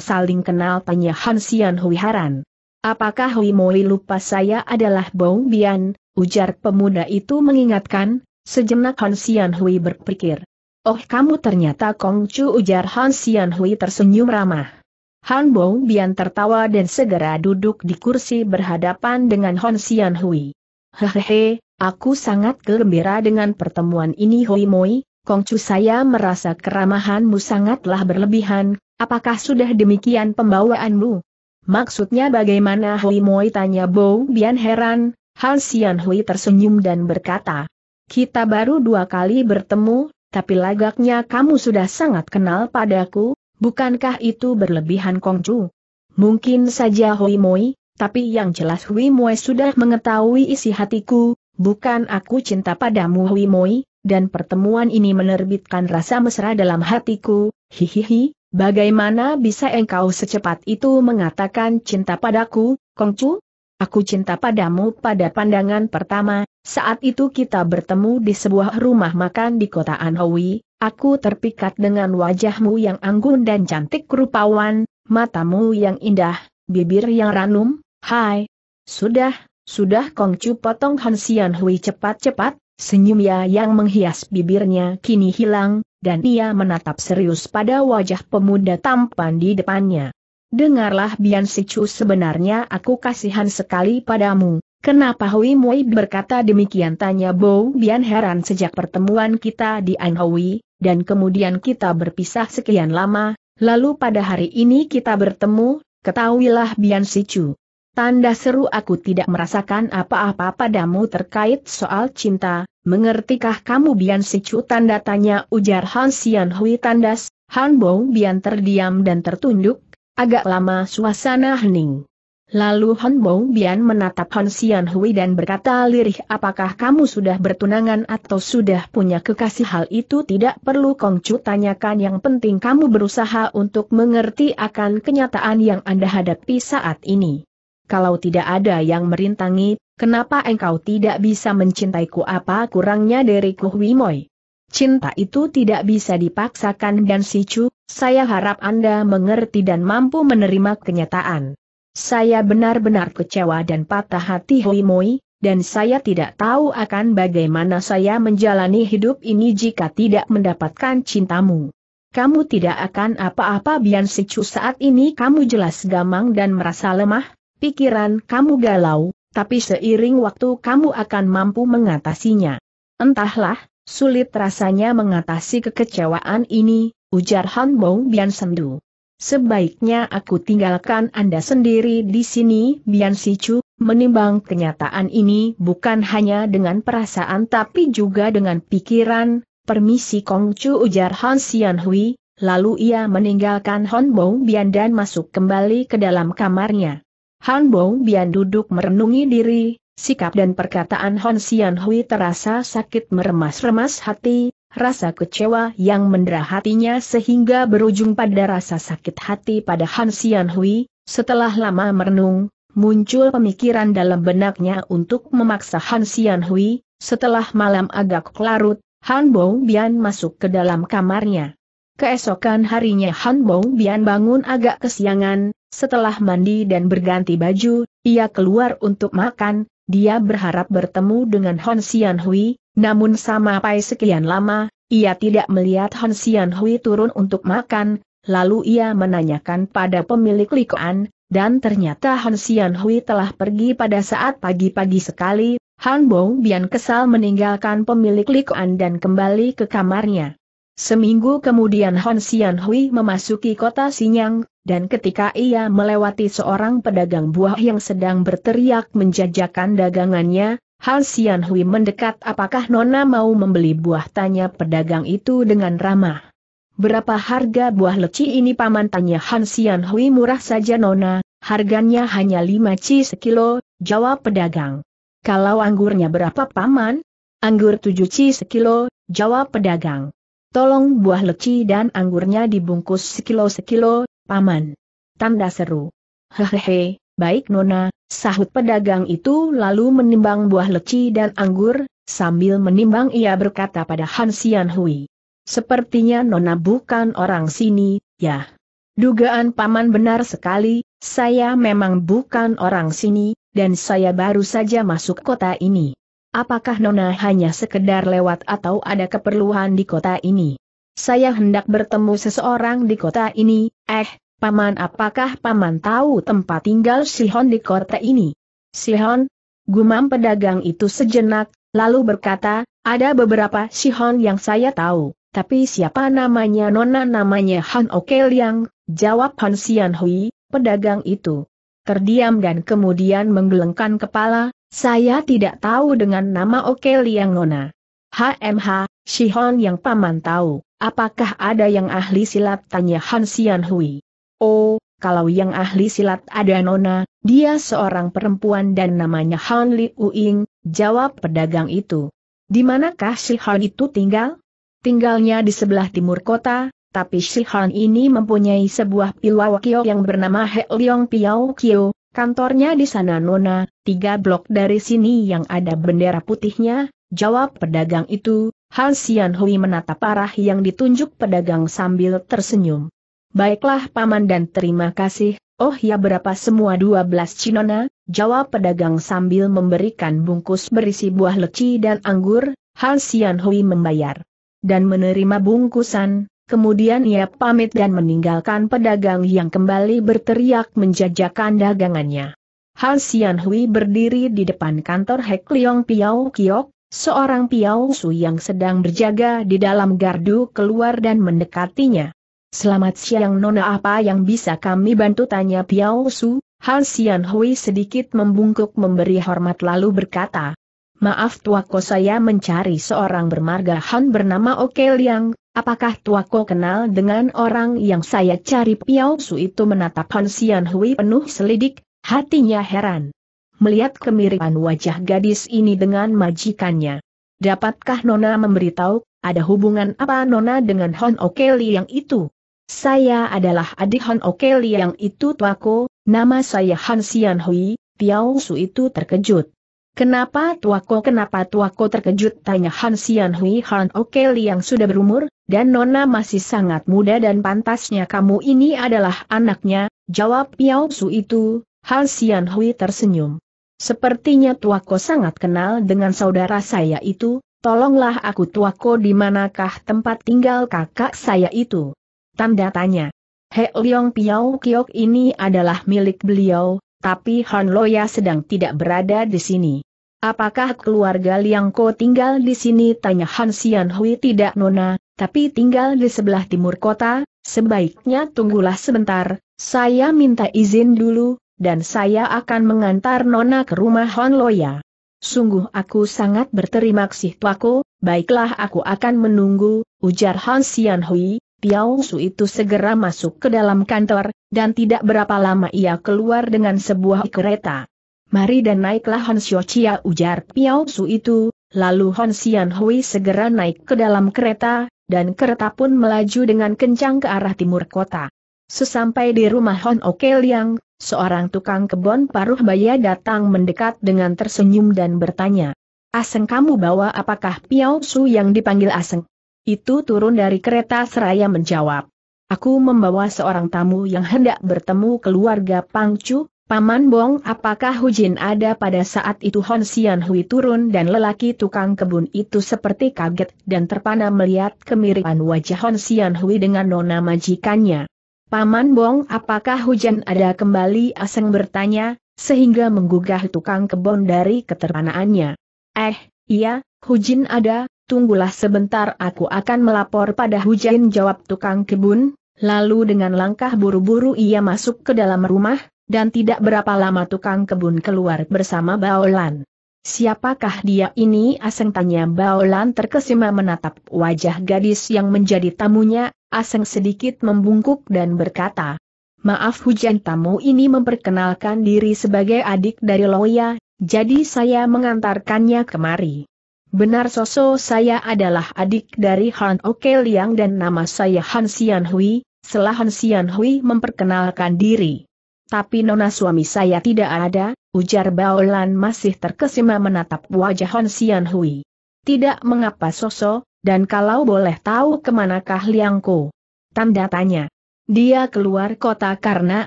saling kenal tanya Han Xian Hui Haran. Apakah Hui Moi lupa saya adalah Bong Bian, ujar pemuda itu mengingatkan, sejenak Han Xian Hui berpikir. Oh kamu ternyata Kong Chu ujar Han Xian Hui tersenyum ramah. Han Bong Bian tertawa dan segera duduk di kursi berhadapan dengan Hon Xian Hui. Hehehe, aku sangat gembira dengan pertemuan ini Hui Moi, Kongcu saya merasa keramahanmu sangatlah berlebihan, apakah sudah demikian pembawaanmu? Maksudnya bagaimana Hui Moi tanya Bong Bian heran, Han Xian Hui tersenyum dan berkata, kita baru dua kali bertemu, tapi lagaknya kamu sudah sangat kenal padaku, Bukankah itu berlebihan Kongcu? Mungkin saja Hui Moi, tapi yang jelas Hui Moi sudah mengetahui isi hatiku, bukan aku cinta padamu Hui Moi, dan pertemuan ini menerbitkan rasa mesra dalam hatiku, hihihi, bagaimana bisa engkau secepat itu mengatakan cinta padaku, Kongcu? Aku cinta padamu pada pandangan pertama, saat itu kita bertemu di sebuah rumah makan di kota Anhui, Aku terpikat dengan wajahmu yang anggun dan cantik rupawan, matamu yang indah, bibir yang ranum, hai. Sudah, sudah Kongcu potong Han Hui cepat-cepat, senyumnya yang menghias bibirnya kini hilang, dan ia menatap serius pada wajah pemuda tampan di depannya. Dengarlah Bian Sicu sebenarnya aku kasihan sekali padamu, Kenapa Hui Mui berkata demikian tanya Bo Bian heran sejak pertemuan kita di Anhui, dan kemudian kita berpisah sekian lama, lalu pada hari ini kita bertemu, ketahuilah Bian Sicu. Tanda seru aku tidak merasakan apa-apa padamu terkait soal cinta, mengertikah kamu Bian Sicu tanda tanya ujar Han Xian Hui tandas, Han Bong Bian terdiam dan tertunduk, agak lama suasana hening. Lalu Hon Bong Bian menatap Hon Sian Hui dan berkata lirih apakah kamu sudah bertunangan atau sudah punya kekasih hal itu tidak perlu Kong Chu tanyakan yang penting kamu berusaha untuk mengerti akan kenyataan yang Anda hadapi saat ini. Kalau tidak ada yang merintangi, kenapa engkau tidak bisa mencintaiku apa kurangnya dari Hui Moi? Cinta itu tidak bisa dipaksakan dan Sicu, saya harap Anda mengerti dan mampu menerima kenyataan. Saya benar-benar kecewa dan patah hati Hui Moi, dan saya tidak tahu akan bagaimana saya menjalani hidup ini jika tidak mendapatkan cintamu. Kamu tidak akan apa-apa Bian Sicu saat ini kamu jelas gamang dan merasa lemah, pikiran kamu galau, tapi seiring waktu kamu akan mampu mengatasinya. Entahlah, sulit rasanya mengatasi kekecewaan ini, ujar Han Bong Bian Sendu. Sebaiknya aku tinggalkan Anda sendiri di sini, Bian Sicu, menimbang kenyataan ini bukan hanya dengan perasaan tapi juga dengan pikiran, permisi Kongcu ujar Han Xianhui, lalu ia meninggalkan Han Bo Bian dan masuk kembali ke dalam kamarnya. Han Bo Bian duduk merenungi diri, sikap dan perkataan Hon Xianhui terasa sakit meremas-remas hati, rasa kecewa yang mendera hatinya sehingga berujung pada rasa sakit hati pada Han Xianhui. setelah lama merenung, muncul pemikiran dalam benaknya untuk memaksa Han Xianhui. setelah malam agak kelarut, Han Bo Bian masuk ke dalam kamarnya. Keesokan harinya Han Bo Bian bangun agak kesiangan, setelah mandi dan berganti baju, ia keluar untuk makan, dia berharap bertemu dengan Han Xianhui. Namun sama sampai sekian lama, ia tidak melihat Han Xian Hui turun untuk makan, lalu ia menanyakan pada pemilik likoan, dan ternyata Han Xian Hui telah pergi pada saat pagi-pagi sekali, Han Bong Bian kesal meninggalkan pemilik likoan dan kembali ke kamarnya. Seminggu kemudian Han Xian Hui memasuki kota Sinyang, dan ketika ia melewati seorang pedagang buah yang sedang berteriak menjajakan dagangannya, Han Sian Hui mendekat apakah Nona mau membeli buah tanya pedagang itu dengan ramah. Berapa harga buah leci ini paman tanya Han Sian Hui murah saja Nona, harganya hanya 5 ci sekilo, jawab pedagang. Kalau anggurnya berapa paman? Anggur 7 ci sekilo, jawab pedagang. Tolong buah leci dan anggurnya dibungkus sekilo-sekilo, paman. Tanda seru. Hehehe, Baik Nona, sahut pedagang itu lalu menimbang buah leci dan anggur, sambil menimbang ia berkata pada Han Xian Hui. Sepertinya Nona bukan orang sini, ya. Dugaan paman benar sekali, saya memang bukan orang sini, dan saya baru saja masuk kota ini. Apakah Nona hanya sekedar lewat atau ada keperluan di kota ini? Saya hendak bertemu seseorang di kota ini, eh, Paman apakah Paman tahu tempat tinggal Sihon di kota ini? Sihon? Gumam pedagang itu sejenak, lalu berkata, ada beberapa Sihon yang saya tahu, tapi siapa namanya nona namanya Han Okel yang, jawab Han Sian Hui, pedagang itu. Terdiam dan kemudian menggelengkan kepala, saya tidak tahu dengan nama Okel yang nona. HMH, Sihon yang paman tahu, apakah ada yang ahli silat tanya Han Sian Hui. Oh, kalau yang ahli silat ada Nona, dia seorang perempuan dan namanya Han Li Uing, jawab pedagang itu. Di manakah si Han itu tinggal? Tinggalnya di sebelah timur kota, tapi si Han ini mempunyai sebuah pilawakio yang bernama He Leong Piao Kio, kantornya di sana Nona, tiga blok dari sini yang ada bendera putihnya, jawab pedagang itu, Han Xianhui Hui menatap arah yang ditunjuk pedagang sambil tersenyum. Baiklah paman dan terima kasih, oh ya berapa semua 12 cinona, jawab pedagang sambil memberikan bungkus berisi buah leci dan anggur, Han Xian Hui membayar. Dan menerima bungkusan, kemudian ia pamit dan meninggalkan pedagang yang kembali berteriak menjajakan dagangannya. Han Xian Hui berdiri di depan kantor Hek Leong Piao Kiok, seorang Piao Su yang sedang berjaga di dalam gardu keluar dan mendekatinya. Selamat siang Nona apa yang bisa kami bantu tanya Piao Su, Han Sian Hui sedikit membungkuk memberi hormat lalu berkata. Maaf tuako saya mencari seorang bermarga Han bernama Oke Liang, apakah tuako kenal dengan orang yang saya cari Piao Su itu menatap Han Sian Hui penuh selidik, hatinya heran. Melihat kemiripan wajah gadis ini dengan majikannya. Dapatkah Nona memberitahu, ada hubungan apa Nona dengan Han Oke Liang itu? Saya adalah adik Han Okeli yang itu tuaku, nama saya Han Sian Hui, Piao Su itu terkejut. Kenapa tuaku kenapa tuaku terkejut tanya Han Sian Hui Han Okeli yang sudah berumur, dan Nona masih sangat muda dan pantasnya kamu ini adalah anaknya, jawab Piao Su itu, Han Sian Hui tersenyum. Sepertinya tuaku sangat kenal dengan saudara saya itu, tolonglah aku tuaku di manakah tempat tinggal kakak saya itu. Tanda tanya. He Leong Piao Kiok ini adalah milik beliau, tapi Han Loya sedang tidak berada di sini. Apakah keluarga Liang Ko tinggal di sini? Tanya Han Xian Hui tidak nona, tapi tinggal di sebelah timur kota, sebaiknya tunggulah sebentar, saya minta izin dulu, dan saya akan mengantar nona ke rumah Han Loya. Sungguh aku sangat berterima kasih tuaku, baiklah aku akan menunggu, ujar Han Xian Hui, Piao Su itu segera masuk ke dalam kantor, dan tidak berapa lama ia keluar dengan sebuah kereta. Mari dan naiklah Han Xiao Chia ujar Piao Su itu, lalu Hon Xian Hui segera naik ke dalam kereta, dan kereta pun melaju dengan kencang ke arah timur kota. Sesampai di rumah Hon Oke Liang, seorang tukang kebun paruh baya datang mendekat dengan tersenyum dan bertanya. Aseng kamu bawa apakah Piao Su yang dipanggil Aseng? Itu turun dari kereta seraya menjawab. Aku membawa seorang tamu yang hendak bertemu keluarga Pangcu, Paman Bong apakah Hujin ada pada saat itu Hon Sian Hui turun dan lelaki tukang kebun itu seperti kaget dan terpana melihat kemiripan wajah Hon Sian Hui dengan nona majikannya. Paman Bong apakah hujan ada kembali aseng bertanya, sehingga menggugah tukang kebun dari keterpanaannya. Eh, Iya, Hujin ada, tunggulah sebentar aku akan melapor pada Hujin jawab tukang kebun, lalu dengan langkah buru-buru ia masuk ke dalam rumah, dan tidak berapa lama tukang kebun keluar bersama Baolan. Siapakah dia ini aseng tanya Baolan terkesima menatap wajah gadis yang menjadi tamunya, aseng sedikit membungkuk dan berkata, Maaf hujan tamu ini memperkenalkan diri sebagai adik dari Loya, jadi saya mengantarkannya kemari. Benar Soso saya adalah adik dari Han Oke Liang dan nama saya Han Sian Hui, setelah Han Sian Hui memperkenalkan diri. Tapi nona suami saya tidak ada, ujar Baolan masih terkesima menatap wajah Han Sian Hui. Tidak mengapa Soso, dan kalau boleh tahu kemanakah Liangku? Tanda tanya. Dia keluar kota karena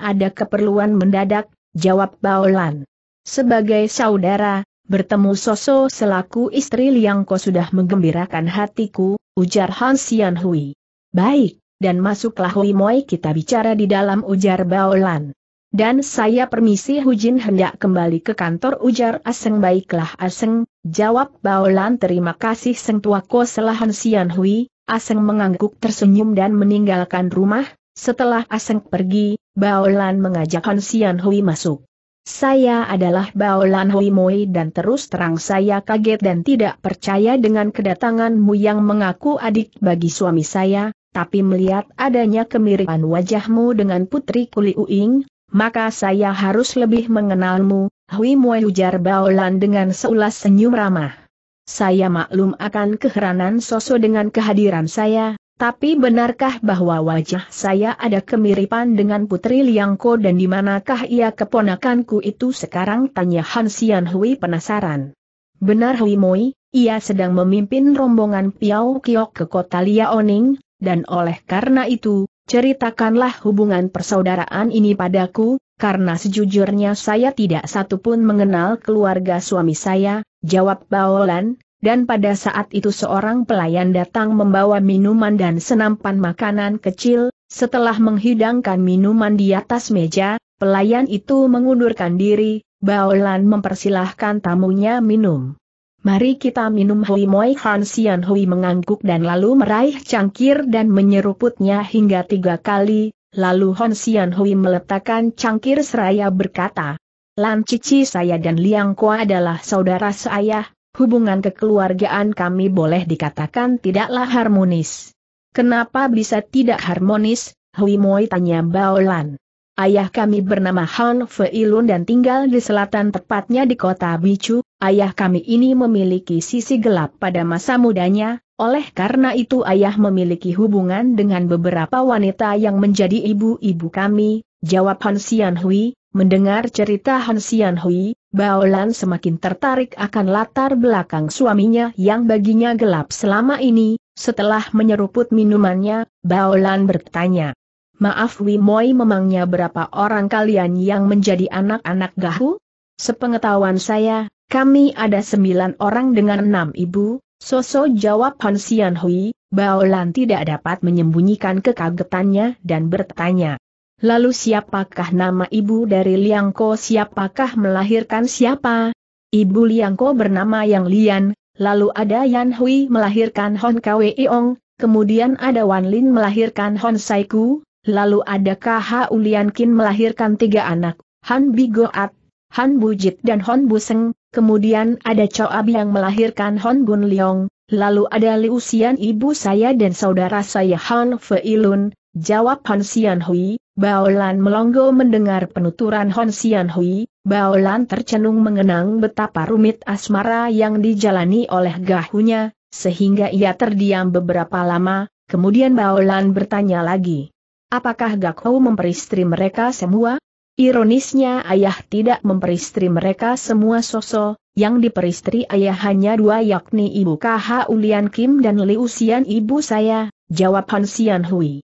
ada keperluan mendadak, jawab Baolan. Sebagai saudara, bertemu Soso selaku istri Liang Ko sudah menggembirakan hatiku, ujar Han Xian Hui. Baik, dan masuklah Hui Moi kita bicara di dalam ujar Baolan. Dan saya permisi Hujin hendak kembali ke kantor ujar Aseng baiklah Aseng, jawab Baolan terima kasih Seng Tuako selahan Sian Hui, Aseng mengangguk tersenyum dan meninggalkan rumah, setelah Aseng pergi, Baolan mengajak Han Sian Hui masuk. Saya adalah Baolan Hui Moi dan terus terang saya kaget dan tidak percaya dengan kedatanganmu yang mengaku adik bagi suami saya, tapi melihat adanya kemiripan wajahmu dengan putri Kuli Uing, maka saya harus lebih mengenalmu, Hui Moi ujar Baolan dengan seulas senyum ramah. Saya maklum akan keheranan sosok dengan kehadiran saya, tapi benarkah bahwa wajah saya ada kemiripan dengan Putri Liangko dan di manakah ia keponakanku itu sekarang tanya Han Xian Hui penasaran. Benar Hui Moi, ia sedang memimpin rombongan Piao Kiok ke kota Liaoning, dan oleh karena itu, ceritakanlah hubungan persaudaraan ini padaku, karena sejujurnya saya tidak satupun mengenal keluarga suami saya, jawab Baolan, dan pada saat itu seorang pelayan datang membawa minuman dan senampan makanan kecil, setelah menghidangkan minuman di atas meja, pelayan itu mengundurkan diri, Baolan mempersilahkan tamunya minum. Mari kita minum Hui Moi Han Sian Hui mengangguk dan lalu meraih cangkir dan menyeruputnya hingga tiga kali, lalu Han Sian Hui meletakkan cangkir seraya berkata, Lan Cici saya dan Liang Kua adalah saudara seayah, hubungan kekeluargaan kami boleh dikatakan tidaklah harmonis. Kenapa bisa tidak harmonis, Hui Moi tanya Baolan. Ayah kami bernama Han Feilun dan tinggal di selatan tepatnya di kota Bicu, ayah kami ini memiliki sisi gelap pada masa mudanya, oleh karena itu ayah memiliki hubungan dengan beberapa wanita yang menjadi ibu-ibu kami, jawab Han Xianhui, Hui, Mendengar cerita Han Xian Hui, Bao Lan semakin tertarik akan latar belakang suaminya yang baginya gelap selama ini, setelah menyeruput minumannya, Bao Lan bertanya. Maaf Moi, memangnya berapa orang kalian yang menjadi anak-anak Gahu? Sepengetahuan saya, kami ada sembilan orang dengan enam ibu, Soso jawab Han Xian Hui, Bao Lan tidak dapat menyembunyikan kekagetannya dan bertanya. Lalu siapakah nama ibu dari Liangko siapakah melahirkan siapa? Ibu Liangko bernama Yang Lian, lalu ada Yan Hui melahirkan Hon Ong, kemudian ada Wan Lin melahirkan Hon Saiku, lalu ada KH Ulian Kin melahirkan tiga anak, Han Bigoat, Han Bujit dan Hon Buseng, kemudian ada Abi yang melahirkan Hon Gun Leong, lalu ada Liu Xian ibu saya dan saudara saya Han Feilun, jawab Han Xian Hui, Baolan Melonggo mendengar penuturan Hon Sian Hui, Baolan tercenung mengenang betapa rumit asmara yang dijalani oleh gahunya, sehingga ia terdiam beberapa lama, kemudian Baolan bertanya lagi. Apakah Gakho memperistri mereka semua? Ironisnya ayah tidak memperistri mereka semua sosok, yang diperistri ayah hanya dua yakni ibu KH Ulian Kim dan Liu Sian ibu saya, jawab Han Sian Hui.